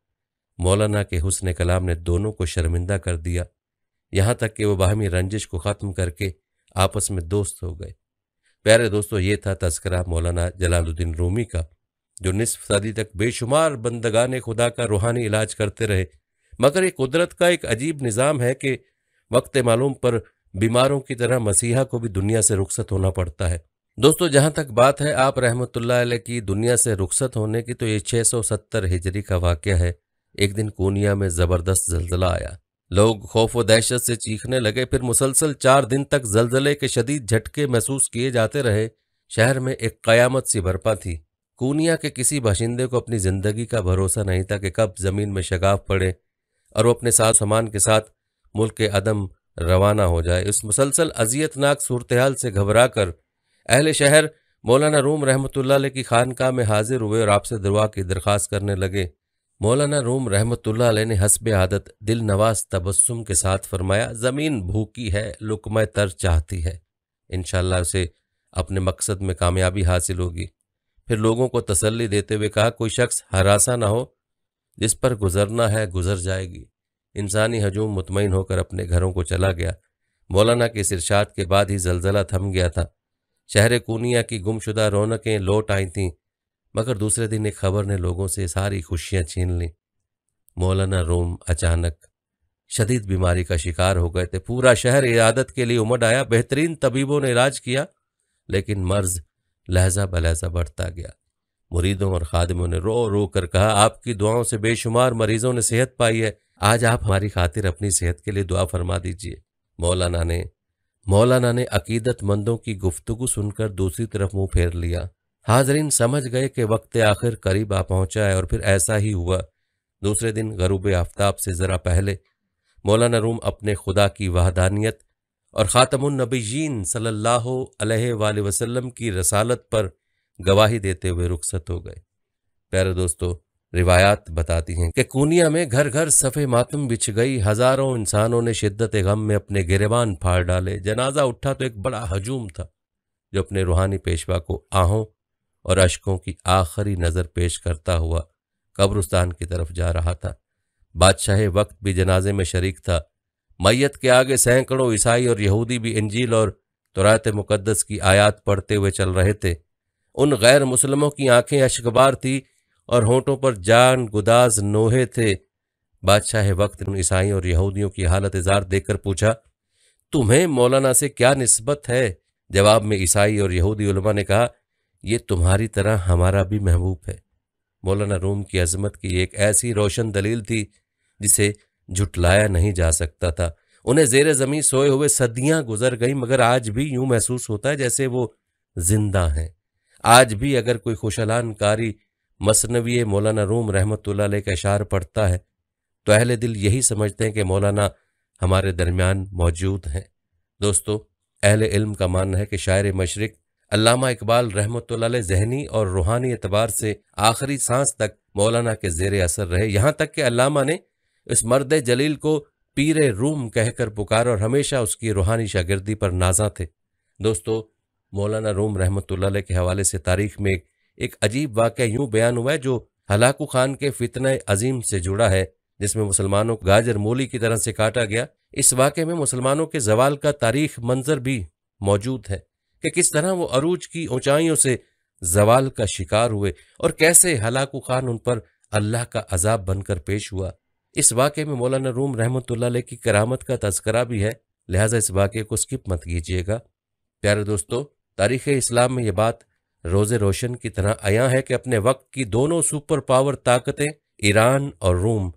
मौलाना के हुसन कलाम ने दोनों को शर्मिंदा कर दिया यहाँ तक कि वह बाहमी रंजिश को ख़त्म करके आपस में दोस्त हो गए प्यारे दोस्तों ये था तस्करा मौलाना जलालुद्दीन रूमी का जो निसफ सदी तक बेशुमार बंदगान खुदा का रूहानी इलाज करते रहे मगर ये कुदरत का एक अजीब निज़ाम है कि वक्त मालूम पर बीमारों की तरह मसीहा को भी दुनिया से रुखसत होना पड़ता है दोस्तों जहां तक बात है आप रहमतुल्लाह अलैह की दुनिया से रुखसत होने की तो ये 670 हिजरी का वाक़ है एक दिन कोनिया में ज़बरदस्त जलजला आया लोग खौफ व दहशत से चीखने लगे फिर मुसलसल चार दिन तक जलजले के शदीद झटके महसूस किए जाते रहे शहर में एक कयामत सी बरपा थी कोनिया के किसी बाशिंदे को अपनी ज़िंदगी का भरोसा नहीं था कि कब ज़मीन में शगाफ पड़े और वो अपने साथ सामान के साथ मुल्क के अदम रवाना हो जाए इस मुसलसल अजियतनाक सूरतहाल से घबरा कर अहल शहर मौलाना रूम रहमतुल्ला की खानका में हाजिर हुए और आपसे दुआ की दरख्वास्त करने लगे मौलाना रूम रहमतुल्ला ने हसब आदत दिल नवाज तबसम के साथ फरमाया ज़मीन भूखी है लुकम तर चाहती है इन उसे अपने मकसद में कामयाबी हासिल होगी फिर लोगों को तसल्ली देते हुए कहा कोई शख्स हरासा ना हो जिस पर गुजरना है गुजर जाएगी इंसानी हजूम मुतमिन होकर अपने घरों को चला गया मौलाना के इस के बाद ही जलजला थम गया था शहर कूनिया की गुमशुदा रौनकें लौट आई थीं मगर दूसरे दिन एक खबर ने लोगों से सारी खुशियां छीन लीं मौलाना रोम अचानक शदीद बीमारी का शिकार हो गए थे पूरा शहर इरादत के लिए उमड़ आया बेहतरीन तबीबों ने इलाज किया लेकिन मर्ज लहजा बलहजा बढ़ता गया मुरीदों और खादमों ने रो रो कर कहा आपकी दुआओं से बेशुमार मरीजों ने सेहत पाई है आज आप हमारी खातिर अपनी सेहत के लिए दुआ फरमा दीजिए मौलाना ने मौलाना ने अकीदतमंदों की गुफ्तगु सुनकर दूसरी तरफ मुंह फेर लिया हाजरीन समझ गए कि वक्त आखिर करीब आ पहुंचा है और फिर ऐसा ही हुआ दूसरे दिन गरूब आफ्ताब से ज़रा पहले मौलाना रूम अपने खुदा की वाहदानियत और ख़ातमनबीन सल्ला वसलम की रसालत पर गवाही देते हुए रुखसत हो गए प्यारे दोस्तों रिवायात बताती हैं कि कूनिया में घर घर सफ़े मातम बिछ गई हज़ारों इंसानों ने शिद्दत गम में अपने गिरेबान फाड़ डाले जनाजा उठा तो एक बड़ा हजूम था जो अपने रूहानी पेशवा को आहों और अशकों की आखिरी नज़र पेश करता हुआ कब्रस्तान की तरफ जा रहा था बादशाह वक्त भी जनाजे में शरीक था मैयत के आगे सैकड़ों ईसाई और यहूदी भी इंजील और तुरात मुकदस की आयात पढ़ते हुए चल रहे थे उन गैर मुसलमों की आंखें अशकबार थी और होंठों पर जान गुदाज नोहे थे बादशाह वक्त ने ईसाई और यहूदियों की हालत इजार देखकर पूछा तुम्हें मौलाना से क्या नस्बत है जवाब में ईसाई और यहूदी उलमा ने कहा यह तुम्हारी तरह हमारा भी महबूब है मौलाना रूम की अजमत की एक ऐसी रोशन दलील थी जिसे झुटलाया नहीं जा सकता था उन्हें जेर ज़मी सोए हुए सदियां गुजर गई मगर आज भी यूं महसूस होता है जैसे वो जिंदा हैं आज भी अगर कोई खुशलान कारी मसनवी मौलाना रूम रहमत का इशार पढ़ता है तो अहले दिल यही समझते हैं कि मौलाना हमारे दरमियान मौजूद हैं दोस्तों अहल इल्म का मानना है कि शायर मशरक अलामा इकबाल रहमत जहनी और रूहानी एतबार से आखिरी सांस तक मौलाना के जेर असर रहे यहाँ तक कि अलामा ने इस मर्द जलील को पीर रूम कहकर पुकार और हमेशा उसकी रूहानी शागिर्दी पर नाजा थे दोस्तों मौलाना रूम रहमत के हवाले से तारीख में एक एक अजीब वाक़ यूं बयान हुआ है जो हलाकू खान के फितन अजीम से जुड़ा है जिसमें मुसलमानों को गाजर मोली की तरह से काटा गया इस वाक्य में मुसलमानों के जवाल का तारीख मंजर भी मौजूद है कि किस तरह वो अरूज की ऊंचाइयों से जवाल का शिकार हुए और कैसे हलाकू खान उन पर अल्लाह का अजाब बनकर पेश हुआ इस वाक्य में मौलाना रूम रहमत की करामत का तस्करा भी है लिहाजा इस वाक्य को स्किप मत कीजिएगा प्यारे दोस्तों तारीख़ इस्लाम में यह बात रोज रोशन की तरह अया है कि अपने वक्त की दोनों सुपर पावर ताकतें ईरान और रोम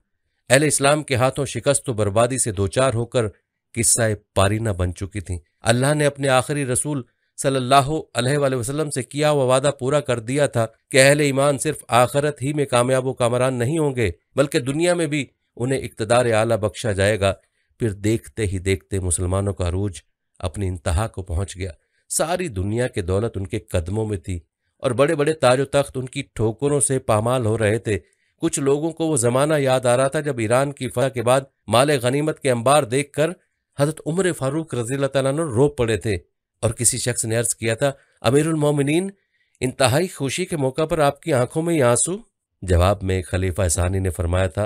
अहल इस्लाम के हाथों शिकस्त व बर्बादी से दोचार होकर किस्सा पारीना बन चुकी थीं अल्लाह ने अपने आखिरी रसूल सल्लल्लाहु अलैहि वसल्लम से किया हुआ वादा पूरा कर दिया था कि अहले ईमान सिर्फ आखरत ही में कामयाब व कामरान नहीं होंगे बल्कि दुनिया में भी उन्हें इकतदार आला बख्शा जाएगा फिर देखते ही देखते मुसलमानों का अरूज अपनी इंतहा को पहुंच गया सारी दुनिया की दौलत उनके कदमों में थी और बड़े बड़े ताजो तख्त उनकी ठोकरों से पामाल हो रहे थे कुछ लोगों को वो जमाना याद आ रहा था जब ईरान की फतह के बाद माल गनीमत के अंबार देखकर हजरत उमर फारूक रजी तु रो पड़े थे और किसी शख्स ने अर्ज किया था अमीरमिन इंतहाई खुशी के मौका पर आपकी आंखों में आंसू जवाब में खलीफा एहसानी ने फरमाया था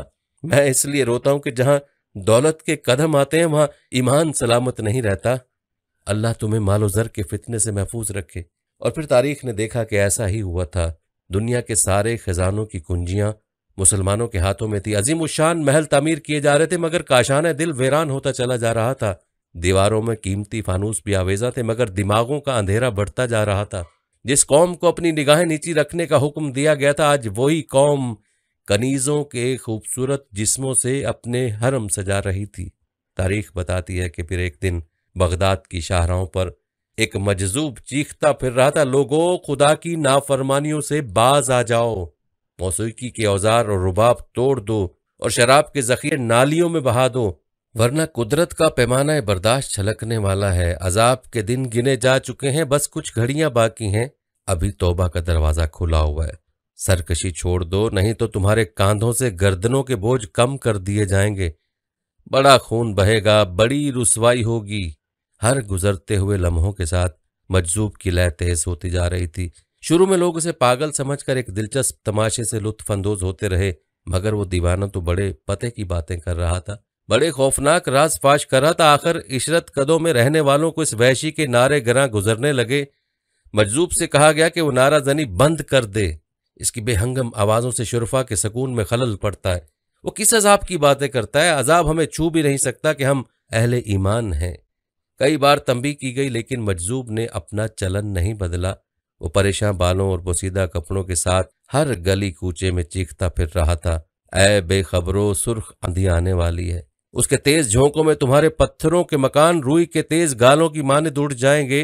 मैं इसलिए रोता हूं कि जहां दौलत के कदम आते हैं वहां ईमान सलामत नहीं रहता अल्लाह तुम्हें मालो जर के फितने से महफूज रखे और फिर तारीख ने देखा कि ऐसा ही हुआ था दुनिया के सारे खजानों की कुंजियां मुसलमानों के हाथों में थी अजीम शान महल तमीर किए जा रहे थे मगर काशान दिल वेरान होता चला जा रहा था दीवारों में कीमती फानूस भी आवेजा थे मगर दिमागों का अंधेरा बढ़ता जा रहा था जिस कौम को अपनी निगाहें नीची रखने का हुक्म दिया गया था आज वही कौम कनीज़ों के खूबसूरत जिस्मों से अपने हरम सजा रही थी तारीख बताती है कि फिर एक दिन बगदाद की शाहराहों पर एक मजजूब चीखता फिर रहा था लोगों खुदा की नाफरमानियों से बाज आ जाओ मौसीकी के औजार और रुबाब तोड़ दो और शराब के जखीरे नालियों में बहा दो वरना कुदरत का पैमाना बर्दाश्त छलकने वाला है अजाब के दिन गिने जा चुके हैं बस कुछ घड़ियां बाकी हैं अभी तोबा का दरवाजा खुला हुआ है सरकशी छोड़ दो नहीं तो तुम्हारे कांधों से गर्दनों के बोझ कम कर दिए जाएंगे बड़ा खून बहेगा बड़ी रुसवाई होगी हर गुजरते हुए लम्हों के साथ मजजूब की लय तेज होती जा रही थी शुरू में लोग उसे पागल समझकर एक दिलचस्प तमाशे से लुत्फानंदोज होते रहे मगर वो दीवाना तो बड़े पते की बातें कर रहा था बड़े खौफनाक राज फाश कर रहा था आखिर इशरत कदों में रहने वालों को इस वैशी के नारे ग्रां गुजरने लगे मजजूब से कहा गया कि वो नाराजनी बंद कर दे इसकी बेहंगम आवाज़ों से शुरफा के सकून में खलल पड़ता है वो किस अजाब की बातें करता है अजाब हमें छू भी नहीं सकता कि हम अहले ईमान हैं कई बार तंबी की गई लेकिन मजजूब ने अपना चलन नहीं बदला वो परेशान बालों और बोसीदा कपड़ों के साथ हर गली कूचे में चीखता फिर रहा था ऐ बेखबरों सुर्ख आंधी आने वाली है उसके तेज झोंकों में तुम्हारे पत्थरों के मकान रूई के तेज गालों की माने दूट जाएंगे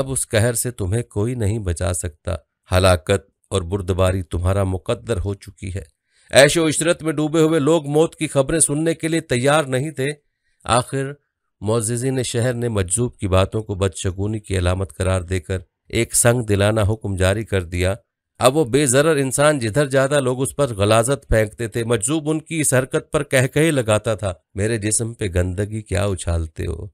अब उस कहर से तुम्हें कोई नहीं बचा सकता हलाकत और बुर्दबारी तुम्हारा मुकद्दर हो चुकी है ऐशो इशरत में डूबे हुए लोग मौत की खबरें सुनने के लिए तैयार नहीं थे आखिर मोजिजी ने शहर ने मजजूब की बातों को बदशगुनी की अलामत करार देकर एक संग दिलाना हुक्म जारी कर दिया अब वो बेजर इंसान जिधर ज्यादा लोग उस पर गलाजत फेंकते थे मजजूब उनकी इस हरकत पर कहकहे लगाता था मेरे जिसम पे गंदगी क्या उछालते हो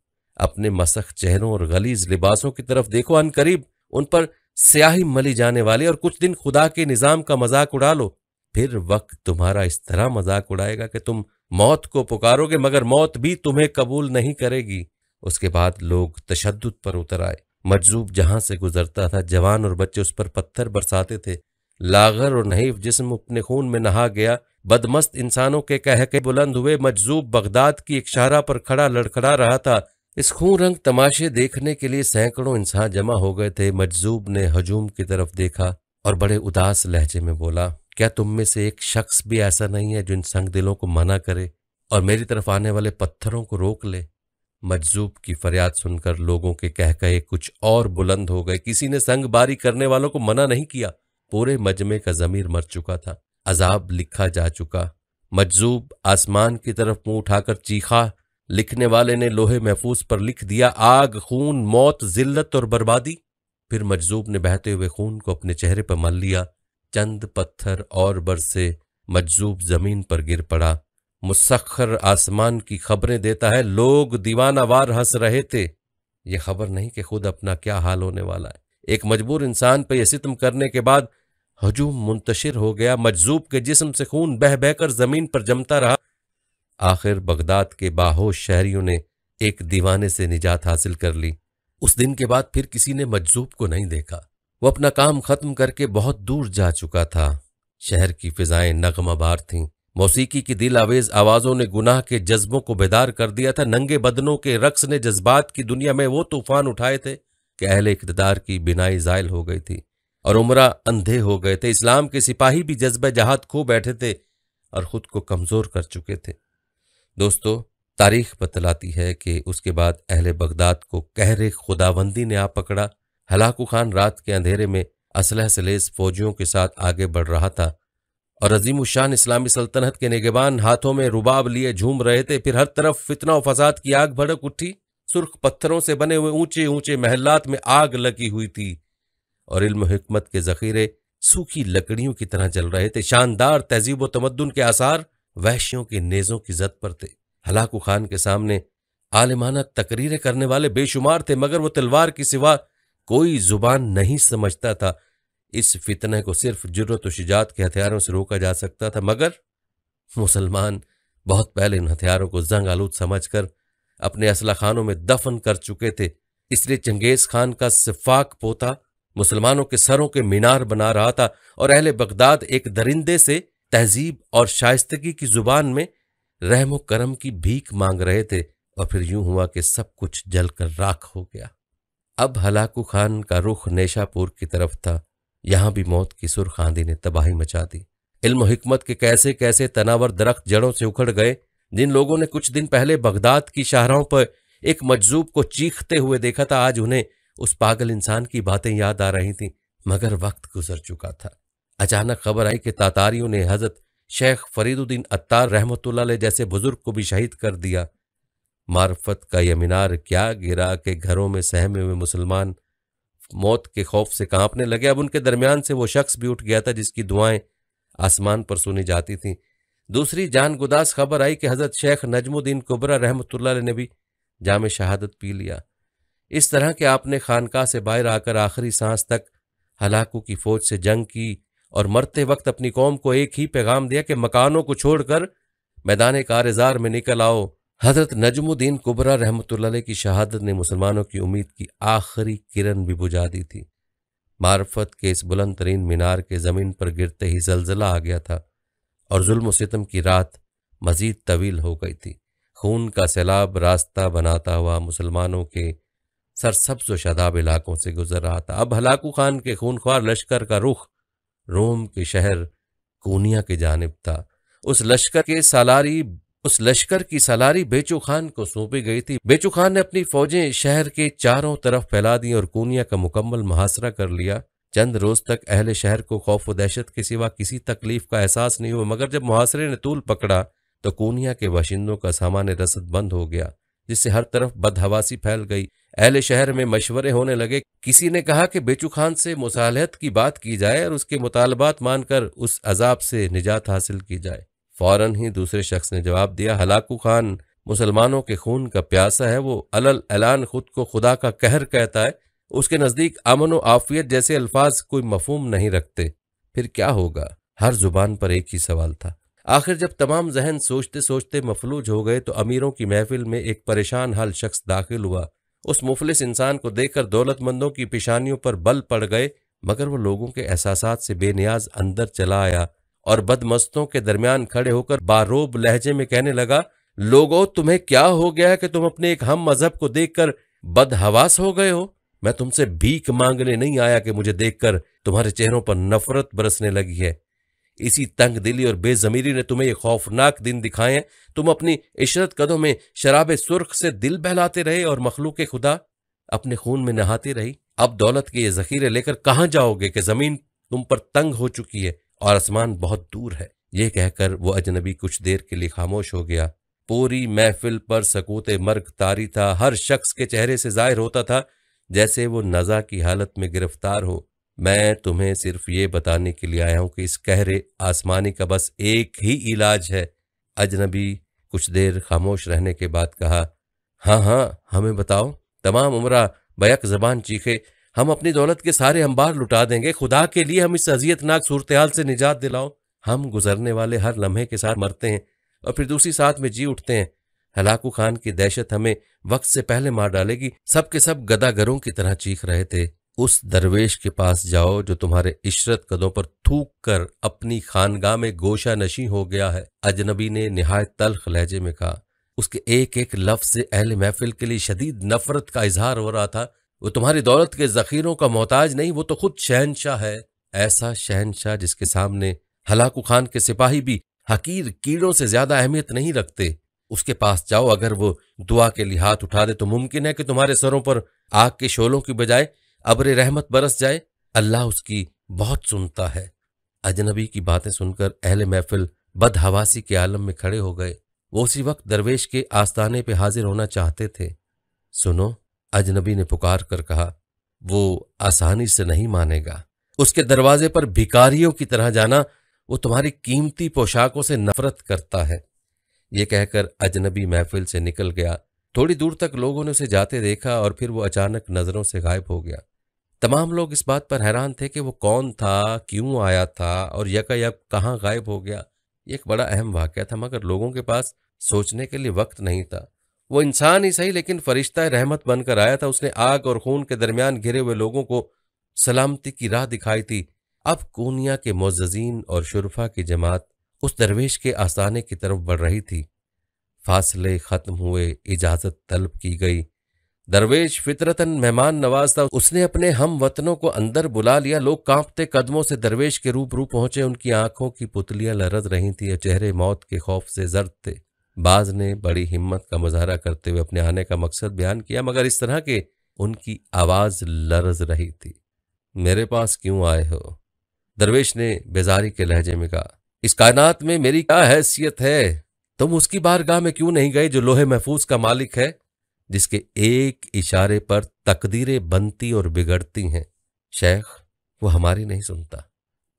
अपने मसख चेहरों और गलीज लिबासों की तरफ देखो अन करीब उन पर स्याही मली जाने वाली और कुछ दिन खुदा के निज़ाम का मजाक उड़ा लो फिर वक्त तुम्हारा इस तरह मजाक उड़ाएगा कि तुम मौत को पुकारोगे मगर मौत भी तुम्हें कबूल नहीं करेगी उसके बाद लोग तशद पर उतर आए मजजूब जहां से गुजरता था जवान और बच्चे उस पर पत्थर बरसाते थे लागर और नहीफ जिसम अपने खून में नहा गया बदमस्त इंसानों के कह के बुलंद हुए मजजूब बगदाद की एक शाहरा पर खड़ा लड़खड़ा रहा था इस खून रंग तमाशे देखने के लिए सैकड़ों इंसान जमा हो गए थे मजजूब ने हजूम की तरफ देखा और बड़े उदास लहजे में बोला क्या तुम में से एक शख्स भी ऐसा नहीं है जो इन संग दिलों को मना करे और मेरी तरफ आने वाले पत्थरों को रोक ले मजजूब की फरियाद सुनकर लोगों के कह कहे कुछ और बुलंद हो गए किसी ने संग बारी करने वालों को मना नहीं किया पूरे मजमे का जमीर मर चुका था अजाब लिखा जा चुका मजजूब आसमान की तरफ मुंह उठाकर चीखा लिखने वाले ने लोहे महफूज पर लिख दिया आग खून मौत जिल्लत और बर्बादी फिर मजजूब ने बहते हुए खून को अपने चेहरे पर मल लिया चंद पत्थर और बरसे मजजूब जमीन पर गिर पड़ा मुसखर आसमान की खबरें देता है लोग दीवानावार हंस रहे थे ये खबर नहीं कि खुद अपना क्या हाल होने वाला है एक मजबूर इंसान पर यह सितम करने के बाद हजूम मुंतशिर हो गया मजजूब के जिस्म से खून बह बहकर जमीन पर जमता रहा आखिर बगदाद के बाहोश शहरियों ने एक दीवाने से निजात हासिल कर ली उस दिन के बाद फिर किसी ने मजजूब को नहीं देखा वो अपना काम खत्म करके बहुत दूर जा चुका था शहर की फिजाएं नगमाबार थीं मौसीकी की दिल आवेज आवाज़ों ने गुनाह के जज्बों को बेदार कर दिया था नंगे बदनों के रक्स ने जज्बात की दुनिया में वो तूफान उठाए थे कि अहल इकतदार की बिनाई जायल हो गई थी और उमरा अंधे हो गए थे इस्लाम के सिपाही भी जज्ब जहाद खो बैठे थे और ख़ुद को कमज़ोर कर चुके थे दोस्तों तारीख बतलाती है कि उसके बाद अहल बगदाद को कहरे खुदाबंदी ने आ पकड़ा हलाकू खान रात के अंधेरे में असलह से लेस फौजियों के साथ आगे बढ़ रहा था और अजीमुशान इस्लामी सल्तनत के निगेबान हाथों में रुबाब लिए झूम रहे थे फिर हर तरफ फितना और फसाद की आग भड़क उठी सुर्ख पत्थरों से बने हुए ऊंचे ऊंचे महलात में आग लगी हुई थी और इल्म हिकमत के जखीरे सूखी लकड़ियों की तरह जल रहे थे शानदार तहजीब व तमद्दन के आसार वहशियों के नेजों की जद पर थे हलाकू खान के सामने आलिमाना तकरीरें करने वाले बेशुमार थे मगर वो तलवार की सिवा कोई जुबान नहीं समझता था इस फितने को सिर्फ जरूरत शिजात के हथियारों से रोका जा सकता था मगर मुसलमान बहुत पहले इन हथियारों को जंग आलूद कर अपने असला खानों में दफन कर चुके थे इसलिए चंगेज खान का सिफाक पोता मुसलमानों के सरों के मीनार बना रहा था और अहले बगदाद एक दरिंदे से तहजीब और शाइस्तगी की जुबान में रहम करम की भीख मांग रहे थे और फिर यूं हुआ कि सब कुछ जलकर राख हो गया अब हलाकू खान का रुख नेशापुर की तरफ था यहां भी मौत की सुर्ख आंधी ने तबाही मचा दी इल्म हिकमत के कैसे कैसे तनावर दरख्त जड़ों से उखड़ गए जिन लोगों ने कुछ दिन पहले बगदाद की शाहराओं पर एक मजजूब को चीखते हुए देखा था आज उन्हें उस पागल इंसान की बातें याद आ रही थीं मगर वक्त गुजर चुका था अचानक खबर आई कि तातारियों ने हजरत शेख फरीदुद्दीन अत्तार रहमतुल्ला जैसे बुजुर्ग को भी शहीद कर दिया मार्फत का यह मीनार क्या गिरा के घरों में सहमे हुए मुसलमान मौत के खौफ से कांपने लगे अब उनके दरमियान से वो शख्स भी उठ गया था जिसकी दुआएं आसमान पर सुनी जाती थीं दूसरी जान गुदास खबर आई कि हजरत शेख नजमुद्दीन कुबरा रहमतुल्ला ने भी जाम शहादत पी लिया इस तरह के आपने खानका से बाहर आकर आखिरी सांस तक हलाकू की फौज से जंग की और मरते वक्त अपनी कौम को एक ही पैगाम दिया कि मकानों को छोड़कर मैदान कारजार में निकल आओ हजरत नजमुद्दीन कुबरा रहमत की शहादत ने मुसलमानों की उम्मीद की आखिरी किरण भी बुझा दी थी मार्फत के इस बुलंद तरीन मीनार के ज़मीन पर गिरते ही जलजला आ गया था और जुल्म सितम की रात मज़ीद तवील हो गई थी खून का सैलाब रास्ता बनाता हुआ मुसलमानों के सरसब्स व शदाब इलाकों से गुजर रहा था अब हलाकू खान के खूनख्वार लश्कर का रुख रोम के शहर कोनिया की जानब था उस लश्कर के सालारी उस लश्कर की सलारी बेचू खान को सौंपी गई थी बेचू खान ने अपनी फौजें शहर के चारों तरफ फैला दी और कूनिया का मुकम्मल मुहासरा कर लिया चंद रोज तक अहले शहर को खौफ व दहशत के सिवा किसी तकलीफ का एहसास नहीं हुआ मगर जब मुहासरे ने तूल पकड़ा तो कूनिया के बाशिंदों का सामान्य रसद बंद हो गया जिससे हर तरफ बदहवासी फैल गई अहले शहर में मशवरे होने लगे किसी ने कहा कि बेचू खान से मुसालहत की बात की जाए और उसके मुतालबात मानकर उस अजाब से निजात हासिल की जाए फौरन ही दूसरे शख्स ने जवाब दिया हलाकू खान मुसलमानों के खून का प्यासा है वो अलल ऐलान खुद को खुदा का कहर कहता है उसके नज़दीक अमन व आफियत जैसे अल्फाज कोई मफहम नहीं रखते फिर क्या होगा हर जुबान पर एक ही सवाल था आखिर जब तमाम जहन सोचते सोचते मफलूज हो गए तो अमीरों की महफिल में एक परेशान हाल शख्स दाखिल हुआ उस मुफलिस इंसान को देखकर दौलतमंदों की पेशानियों पर बल पड़ गए मगर वो लोगों के एहसास से बेनियाज अंदर चला आया और बदमस्तों के दरमियान खड़े होकर बारोब लहजे में कहने लगा लोगों तुम्हें क्या हो गया है कि तुम अपने एक हम मजहब को देखकर बदहवास हो गए हो मैं तुमसे भीख मांगने नहीं आया कि मुझे देखकर तुम्हारे चेहरों पर नफरत बरसने लगी है इसी तंग दिली और बेजमीरी ने तुम्हें ये खौफनाक दिन दिखाए तुम अपनी इशरत कदों में शराब सुर्ख से दिल बहलाते रहे और मखलूक खुदा अपने खून में नहाती रही अब दौलत के ये जखीरे लेकर कहाँ जाओगे कि जमीन तुम पर तंग हो चुकी है और आसमान बहुत दूर है यह कह कहकर वो अजनबी कुछ देर के लिए खामोश हो गया पूरी महफिल पर सकूत मर्ग तारी था हर शख्स के चेहरे से जाहिर होता था जैसे वो नज़ा की हालत में गिरफ्तार हो मैं तुम्हें सिर्फ ये बताने के लिए आया हूं कि इस कहरे आसमानी का बस एक ही इलाज है अजनबी कुछ देर खामोश रहने के बाद कहा हाँ हाँ हमें बताओ तमाम उम्र बयक जबान चीखे हम अपनी दौलत के सारे अंबार लुटा देंगे खुदा के लिए हम इस अजियतनाक सूरतहाल से निजात दिलाओ हम गुजरने वाले हर लम्हे के साथ मरते हैं और फिर दूसरी साथ में जी उठते हैं हलाकू खान की दहशत हमें वक्त से पहले मार डालेगी सब के सब गदागरों की तरह चीख रहे थे उस दरवेश के पास जाओ जो तुम्हारे इशरत कदों पर थूक कर अपनी खानगाह में गोशा नशी हो गया है अजनबी ने नहायत तलख लहजे में कहा उसके एक एक लफ्ज से अहल महफिल के लिए शदीद नफरत का इजहार हो रहा था वो तुम्हारी दौलत के जखीरों का मोहताज नहीं वो तो खुद शहनशाह है ऐसा शहनशाह जिसके सामने हलाकू खान के सिपाही भी हकीर कीड़ों से ज्यादा अहमियत नहीं रखते उसके पास जाओ अगर वो दुआ के लिए हाथ उठा दे तो मुमकिन है कि तुम्हारे सरों पर आग के शोलों की बजाय अबरे रहमत बरस जाए अल्लाह उसकी बहुत सुनता है अजनबी की बातें सुनकर अहले महफिल बदहवासी के आलम में खड़े हो गए वो उसी वक्त दरवेश के आस्ताने पे हाजिर होना चाहते थे सुनो अजनबी ने पुकार कर कहा वो आसानी से नहीं मानेगा उसके दरवाजे पर भिकारियों की तरह जाना वो तुम्हारी कीमती पोशाकों से नफरत करता है ये कहकर अजनबी महफिल से निकल गया थोड़ी दूर तक लोगों ने उसे जाते देखा और फिर वो अचानक नज़रों से गायब हो गया तमाम लोग इस बात पर हैरान थे कि वो कौन था क्यों आया था और यकायक कहाँ गायब हो गया ये एक बड़ा अहम वाक़ था मगर लोगों के पास सोचने के लिए वक्त नहीं था वो इंसान ही सही लेकिन फरिश्ता रहमत बनकर आया था उसने आग और खून के दरमियान घिरे हुए लोगों को सलामती की राह दिखाई थी अब कोनिया के मोजीन और शुरफा की जमात उस दरवेश के आसाने की तरफ बढ़ रही थी फासले खत्म हुए इजाजत तलब की गई दरवेश फितरतन मेहमान नवाज था उसने अपने हम वतनों को अंदर बुला लिया लोग कांपते कदमों से दरवेश के रूप रूप पहुंचे उनकी आंखों की पुतलियां लरद रही थी और चेहरे मौत के खौफ से जर्द थे बाज ने बड़ी हिम्मत का मुजाहरा करते हुए अपने आने का मकसद बयान किया मगर इस तरह के उनकी आवाज़ लरज रही थी मेरे पास क्यों आए हो दरवेश ने बेजारी के लहजे में कहा इस कायनात में मेरी क्या हैसियत है तुम उसकी बारगाह में क्यों नहीं गए जो लोहे महफूज का मालिक है जिसके एक इशारे पर तकदीरें बनती और बिगड़ती हैं शेख वो हमारी नहीं सुनता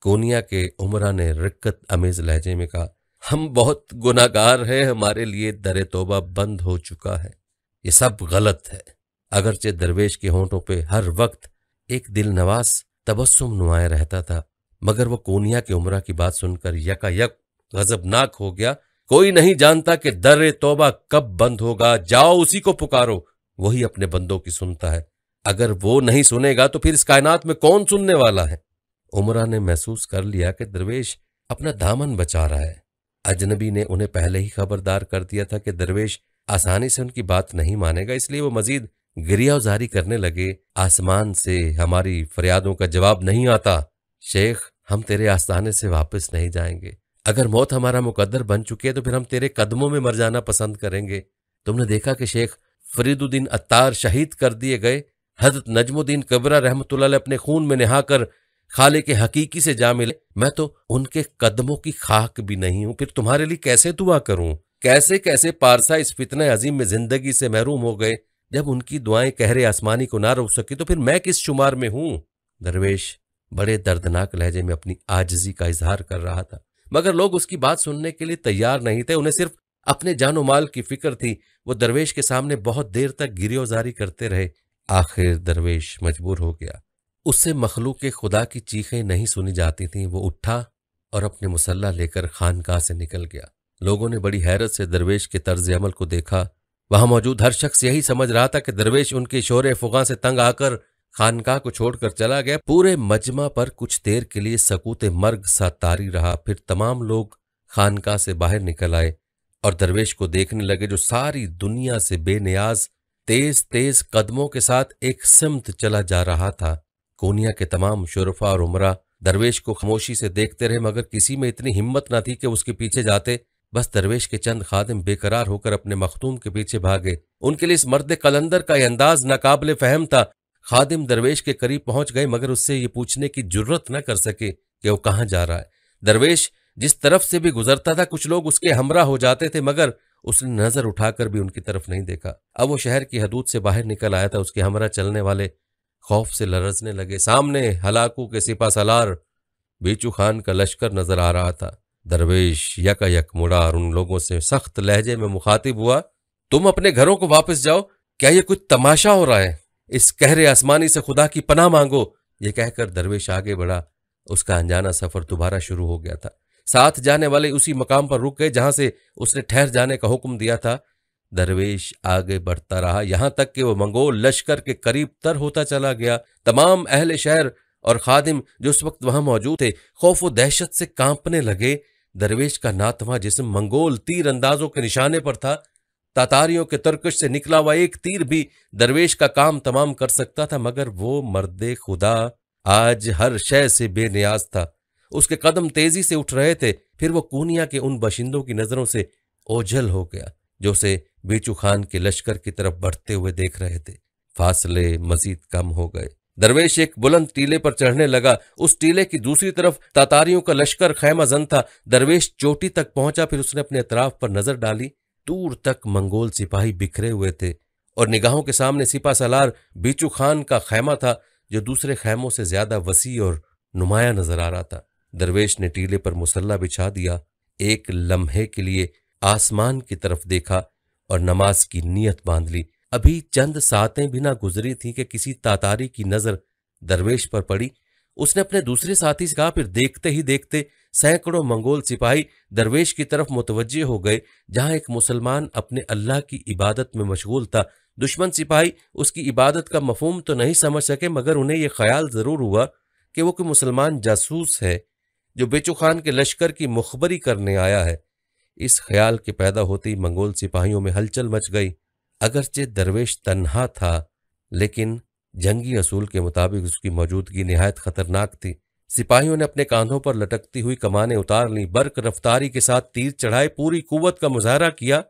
कोनिया के उमरा ने रिक्कत अमेज लहजे में कहा हम बहुत गुनागार हैं हमारे लिए दर तोबा बंद हो चुका है ये सब गलत है अगरचे दरवेश के होंठों पे हर वक्त एक दिल नवाज तबस्सुम नुमाया रहता था मगर वो कोनिया के उम्र की बात सुनकर यकायक गजबनाक हो गया कोई नहीं जानता कि दर तोबा कब बंद होगा जाओ उसी को पुकारो वही अपने बंदों की सुनता है अगर वो नहीं सुनेगा तो फिर इस कायनात में कौन सुनने वाला है उमरा ने महसूस कर लिया कि दरवेश अपना दामन बचा रहा है अजनबी ने उन्हें पहले ही खबरदार कर दिया था कि दरवेश आसानी से उनकी बात नहीं मानेगा इसलिए वो मजीद गिरियाजारी करने लगे आसमान से हमारी फरियादों का जवाब नहीं आता शेख हम तेरे आस्थाने से वापस नहीं जाएंगे अगर मौत हमारा मुकद्दर बन चुकी है तो फिर हम तेरे कदमों में मर जाना पसंद करेंगे तुमने देखा कि शेख फरीदुद्दीन अत्तार शहीद कर दिए गए हजरत नजमुद्दीन कबरा रहमत अपने खून में नहाकर खाले के हकीकी से जा मिले मैं तो उनके कदमों की खाक भी नहीं हूं फिर तुम्हारे लिए कैसे दुआ करूं कैसे कैसे पारसा इस फितने अजीम में जिंदगी से महरूम हो गए जब उनकी दुआएं कहरे आसमानी को ना रोक सकी तो फिर मैं किस शुमार में हूं दरवेश बड़े दर्दनाक लहजे में अपनी आजजी का इजहार कर रहा था मगर लोग उसकी बात सुनने के लिए तैयार नहीं थे उन्हें सिर्फ अपने जानो माल की फिक्र थी वो दरवेश के सामने बहुत देर तक गिरियोजारी करते रहे आखिर दरवेश मजबूर हो गया उससे मखलूक के खुदा की चीखें नहीं सुनी जाती थीं वो उठा और अपने मुसल्ला लेकर खानका से निकल गया लोगों ने बड़ी हैरत से दरवेश के तर्ज अमल को देखा वहां मौजूद हर शख्स यही समझ रहा था कि दरवेश उनके शोर फुगा से तंग आकर खानका को छोड़कर चला गया पूरे मजमा पर कुछ देर के लिए सकूत मर्ग सा तारी रहा फिर तमाम लोग खानका से बाहर निकल आए और दरवेश को देखने लगे जो सारी दुनिया से बेनियाज तेज तेज कदमों के साथ एक सिमत चला जा रहा था कोनिया के तमाम शुरफा और उमरा दरवेश को खामोशी से देखते रहे मगर किसी में इतनी हिम्मत ना थी कि उसके पीछे जाते बस दरवेश के चंद खादिम बेकरार होकर अपने मखदूम के पीछे भागे उनके लिए इस मर्द कलंदर का अंदाज नाकबिल फहम था खादिम दरवेश के करीब पहुंच गए मगर उससे ये पूछने की जरूरत न कर सके कि वो कहाँ जा रहा है दरवेश जिस तरफ से भी गुजरता था कुछ लोग उसके हमरा हो जाते थे मगर उसने नजर उठाकर भी उनकी तरफ नहीं देखा अब वो शहर की हदूद से बाहर निकल आया था उसके हमरा चलने वाले खौफ से लरसने लगे सामने हलाकू के सिपा सलार बीचू खान का लश्कर नजर आ रहा था दरवेश यक यक मुड़ा और उन लोगों से सख्त लहजे में मुखातिब हुआ तुम अपने घरों को वापस जाओ क्या ये कुछ तमाशा हो रहा है इस कहरे आसमानी से खुदा की पना मांगो ये कहकर दरवेश आगे बढ़ा उसका अनजाना सफर दोबारा शुरू हो गया था साथ जाने वाले उसी मकाम पर रुक गए जहां से उसने ठहर जाने का हुक्म दिया था दरवेश आगे बढ़ता रहा यहां तक कि वह मंगोल लश्कर के करीब तर होता चला गया तमाम अहले शहर और खादिम जो उस वक्त वहां मौजूद थे खौफ व दहशत से कांपने लगे दरवेश का नातवा जिसम मंगोल तीर अंदाजों के निशाने पर था तातारियों के तर्कश से निकला हुआ एक तीर भी दरवेश का काम तमाम कर सकता था मगर वो मर्द खुदा आज हर शय से बेनियाज था उसके कदम तेजी से उठ रहे थे फिर वो कूनिया के उन बशिंदों की नजरों से ओझल हो गया जो उसे बीचू खान के लश्कर की तरफ बढ़ते हुए देख रहे थे फासले मजीद कम हो गए दरवेश एक बुलंद टीले पर चढ़ने लगा उस टीले की दूसरी तरफ तातारियों का लश्कर खैमा जन था दरवेश चोटी तक पहुंचा फिर उसने अपने अतराफ पर नजर डाली दूर तक मंगोल सिपाही बिखरे हुए थे और निगाहों के सामने सिपा सलार बीचू खान का खैमा था जो दूसरे खैमों से ज्यादा वसी और नुमाया नजर आ रहा था दरवेश ने टीले पर मुसल्ला बिछा दिया एक लम्हे के लिए आसमान की तरफ देखा और नमाज की नीयत बांध ली अभी चंद सातें भी ना गुजरी थी कि किसी तातारी की नजर दरवेश पर पड़ी उसने अपने दूसरे साथी से कहा फिर देखते ही देखते सैकड़ों मंगोल सिपाही दरवेश की तरफ मुतवजे हो गए जहां एक मुसलमान अपने अल्लाह की इबादत में मशगूल था दुश्मन सिपाही उसकी इबादत का मफहम तो नहीं समझ सके मगर उन्हें यह ख्याल ज़रूर हुआ कि वो कोई मुसलमान जासूस है जो बेचू खान के लश्कर की मुखबरी करने आया है इस ख्याल के पैदा होते ही मंगोल सिपाहियों में हलचल मच गई अगरचे दरवेश तन्हा था लेकिन जंगी असूल के मुताबिक उसकी मौजूदगी नहायत खतरनाक थी सिपाहियों ने अपने कांधों पर लटकती हुई कमाने उतार ली बर्क रफ्तारी के साथ तीर चढ़ाए पूरी कुवत का मुजाहरा किया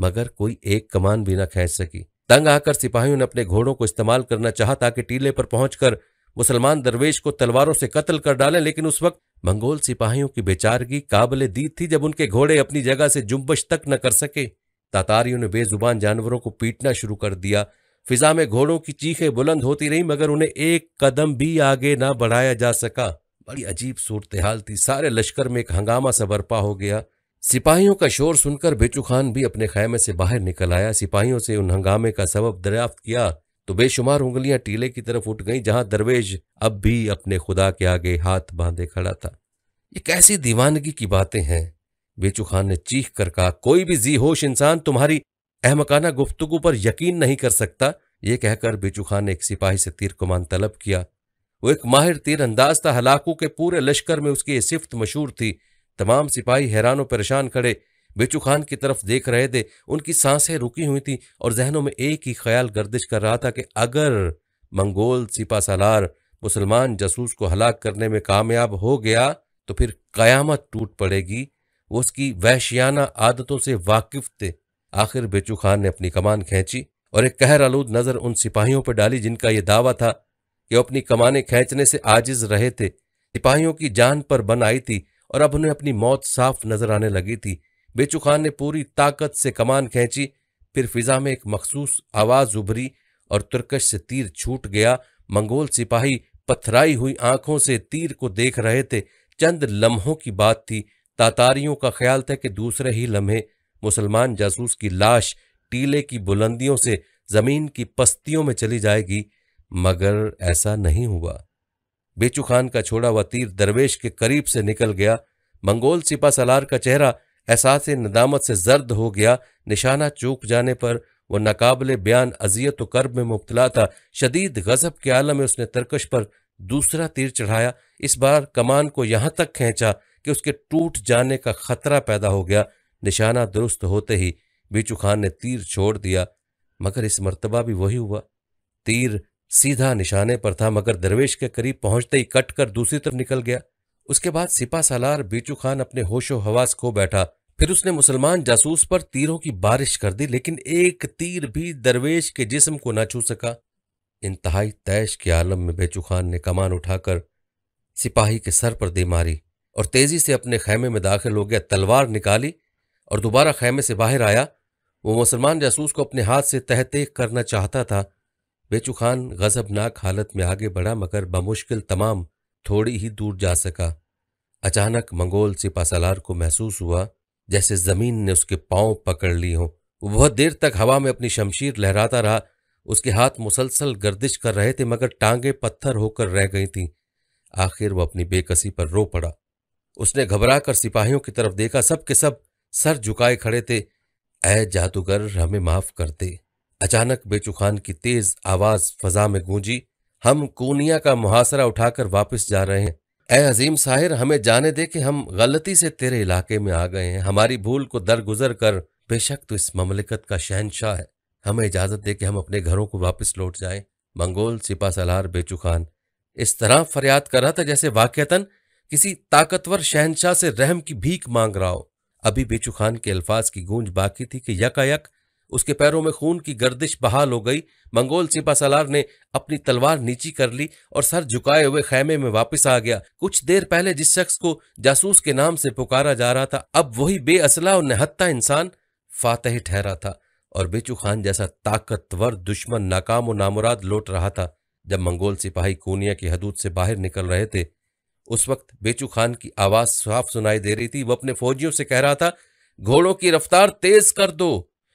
मगर कोई एक कमान भी न खेच सकी तंग आकर सिपाहियों ने अपने घोड़ों को इस्तेमाल करना चाहा ताकि टीले पर पहुंचकर मुसलमान दरवेश को तलवारों से कत्ल कर डालें लेकिन उस वक्त मंगोल सिपाहियों की बेचारगी काबले दीद थी जब उनके घोड़े अपनी जगह से जुम्बश तक न कर सके तातारियों ने बेजुबान जानवरों को पीटना शुरू कर दिया फिजा में घोड़ों की चीखें बुलंद होती रहीं मगर उन्हें एक कदम भी आगे ना बढ़ाया जा सका बड़ी अजीब सूरत हाल थी सारे लश्कर में एक हंगामा सा बर्पा हो गया सिपाहियों का शोर सुनकर बेचू खान भी अपने खैमे से बाहर निकल आया सिपाहियों से उन हंगामे का सबब दरियाफ्त किया तो बेशुमार उंगलियां टीले की तरफ उठ गईं जहां दरवेश अब भी अपने खुदा के आगे हाथ बांधे खड़ा था ये कैसी दीवानगी की बातें हैं बेचू खान ने चीख कर कहा कोई भी जी होश इंसान तुम्हारी अहमकाना गुफ्तगु पर यकीन नहीं कर सकता ये कहकर बेचू खान ने एक सिपाही से तीर कमान तलब किया वो एक माहिर तीर अंदाज था हलाकू के पूरे लश्कर में उसकी सिफ्त मशहूर थी तमाम सिपाही हैरान परेशान खड़े बेचू खान की तरफ देख रहे थे उनकी सांसें रुकी हुई थी और जहनों में एक ही ख्याल गर्दिश कर रहा था कि अगर मंगोल सिपा सालार मुसलमान जसूस को हलाक करने में कामयाब हो गया तो फिर कयामत टूट पड़ेगी वो उसकी वहशियाना आदतों से वाकिफ थे आखिर बेचू खान ने अपनी कमान खींची और एक कहर आलूद नज़र उन सिपाहियों पर डाली जिनका यह दावा था कि अपनी कमाने खींचने से आजिज रहे थे सिपाहियों की जान पर बन आई थी और अब उन्हें अपनी मौत साफ नजर आने लगी थी बेचू खान ने पूरी ताकत से कमान खींची फिर फिजा में एक मखसूस आवाज उभरी और तुर्कश से तीर छूट गया मंगोल सिपाही पथराई हुई आंखों से तीर को देख रहे थे चंद लम्हों की बात थी तातारियों का ख्याल था कि दूसरे ही लम्हे मुसलमान जासूस की लाश टीले की बुलंदियों से जमीन की पस्तियों में चली जाएगी मगर ऐसा नहीं हुआ बेचू खान का छोड़ा हुआ तीर दरवेश के करीब से निकल गया मंगोल सिपा सलार का चेहरा एहसास नदामत से जर्द हो गया निशाना चूक जाने पर वह नाकबले बयान अजियत कर्ब में मुबतला था शदीद गजब के आलम में उसने तरकश पर दूसरा तीर चढ़ाया इस बार कमान को यहाँ तक खींचा कि उसके टूट जाने का खतरा पैदा हो गया निशाना दुरुस्त होते ही बीचू खान ने तीर छोड़ दिया मगर इस मरतबा भी वही हुआ तीर सीधा निशाने पर था मगर दरवेश के करीब पहुंचते ही कट कर दूसरी तरफ निकल गया उसके बाद सिपा सालार बीचू खान अपने होशो हवास खो बैठा फिर उसने मुसलमान जासूस पर तीरों की बारिश कर दी लेकिन एक तीर भी दरवेश के जिस्म को ना छू सका इंतहाई तैश के आलम में बेचू खान ने कमान उठाकर सिपाही के सर पर दे मारी और तेजी से अपने खैमे में दाखिल हो गया तलवार निकाली और दोबारा खैमे से बाहर आया वो मुसलमान जासूस को अपने हाथ से तह तेख करना चाहता था बेचू खान गजबनाक हालत में आगे बढ़ा मगर बमुश्किल तमाम थोड़ी ही दूर जा सका अचानक मंगोल सलार को महसूस हुआ जैसे जमीन ने उसके पांव पकड़ लिए हों वो बहुत देर तक हवा में अपनी शमशीर लहराता रहा उसके हाथ मुसलसल गर्दिश कर रहे थे मगर टांगे पत्थर होकर रह गई थीं आखिर वह अपनी बेकसी पर रो पड़ा उसने घबरा कर सिपाहियों की तरफ देखा सब के सब सर झुकाए खड़े थे ऐ जादूगर हमें माफ कर दे अचानक बेचुखान की तेज आवाज फजा में गूंजी हम कूनिया का मुहासरा उठाकर वापस जा रहे हैं ए अजीम साहिर हमें जाने दे कि हम गलती से तेरे इलाके में आ गए हैं हमारी भूल को दरगुजर कर बेशक तो इस ममलिकत का शहनशाह है हमें इजाजत दे कि हम अपने घरों को वापस लौट जाएं मंगोल सिपा सलार बेचू खान इस तरह फरियाद कर रहा था जैसे वाक़ता किसी ताकतवर शहनशाह से रहम की भीख मांग रहा हो अभी बेचू खान के अल्फाज की गूंज बाकी थी कि यकायक उसके पैरों में खून की गर्दिश बहाल हो गई मंगोल सिपा सलार ने अपनी तलवार नीची कर ली और सर झुकाए हुए खैमे में वापस आ गया कुछ देर पहले जिस शख्स को जासूस के नाम से पुकारा जा रहा था अब वही बेअसला और नहत्ता इंसान फातह ठहरा था और बेचू खान जैसा ताकतवर दुश्मन नाकाम और नामुराद लौट रहा था जब मंगोल सिपाही कोनिया की हदूद से बाहर निकल रहे थे उस वक्त बेचू खान की आवाज साफ सुनाई दे रही थी वह अपने फौजियों से कह रहा था घोड़ों की रफ्तार तेज कर दो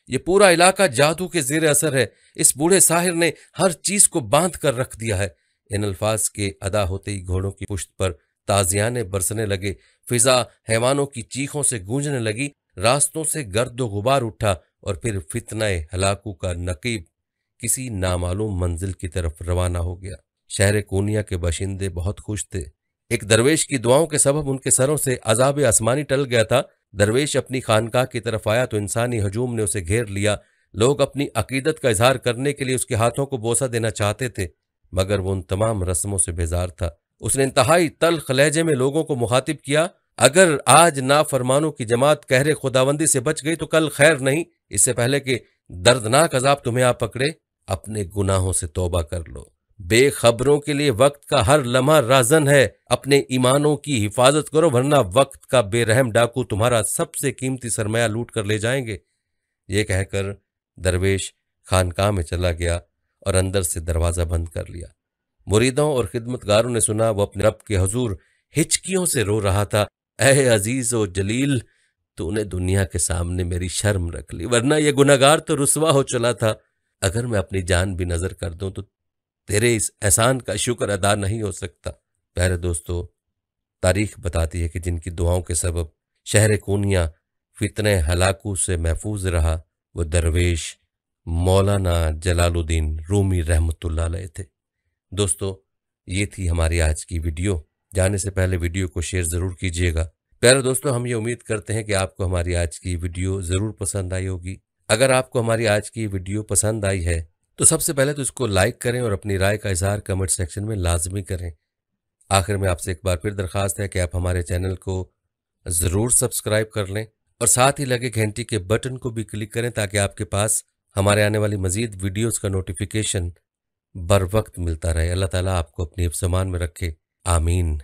ये पूरा इलाका जादू के जेर असर है इस बूढ़े साहिर ने हर चीज को बांध कर रख दिया है इन अल्फाज के अदा होते ही घोड़ों की पुश्त पर ताजियाने बरसने लगे फिजा हैवानों की चीखों से गूंजने लगी रास्तों से गर्द गुबार उठा और फिर फितनाए हलाकू का नकीब किसी नामालूम मंजिल की तरफ रवाना हो गया शहर कोनिया के बाशिंदे बहुत खुश थे एक दरवेश की दुआओं के सबब उनके सरों से अजाब आसमानी टल गया था दरवेश अपनी खानकाह की तरफ आया तो इंसानी हजूम ने उसे घेर लिया लोग अपनी अकीदत का इजहार करने के लिए उसके हाथों को बोसा देना चाहते थे मगर वो उन तमाम रस्मों से बेजार था उसने इंतहाई तल लहजे में लोगों को मुखातिब किया अगर आज ना फरमानों की जमात कहरे खुदाबंदी से बच गई तो कल खैर नहीं इससे पहले कि दर्दनाक अजाब तुम्हें आप पकड़े अपने गुनाहों से तोबा कर लो बेखबरों के लिए वक्त का हर लम्हा राजन है अपने ईमानों की हिफाजत करो वरना वक्त का बेरहम डाकू तुम्हारा सबसे कीमती सरमाया लूट कर ले जाएंगे ये कहकर दरवेश खानकाह में चला गया और अंदर से दरवाज़ा बंद कर लिया मुरीदों और खिदमतगारों ने सुना वो अपने रब के हजूर हिचकियों से रो रहा था अह अजीज और जलील तूने दुनिया के सामने मेरी शर्म रख ली वरना यह गुनागार तो रुसवा हो चला था अगर मैं अपनी जान भी नजर कर दूं तो तेरे इस एहसान का शुक्र अदा नहीं हो सकता प्यारे दोस्तों तारीख बताती है कि जिनकी दुआओं के सबब शहर कोनिया फितने हलाकू से महफूज रहा वो दरवेश मौलाना जलालुद्दीन रूमी रहमतुल्ला थे दोस्तों ये थी हमारी आज की वीडियो जाने से पहले वीडियो को शेयर ज़रूर कीजिएगा प्यारे दोस्तों हम ये उम्मीद करते हैं कि आपको हमारी आज की वीडियो ज़रूर पसंद आई होगी अगर आपको हमारी आज की वीडियो पसंद आई है तो सबसे पहले तो इसको लाइक करें और अपनी राय का इजहार कमेंट सेक्शन में लाजमी करें आखिर में आपसे एक बार फिर दरख्वास्त है कि आप हमारे चैनल को ज़रूर सब्सक्राइब कर लें और साथ ही लगे घंटी के बटन को भी क्लिक करें ताकि आपके पास हमारे आने वाली मजीद वीडियोज़ का नोटिफिकेशन बर वक्त मिलता रहे अल्लाह ताला आपको अपने अफसमान में रखे आमीन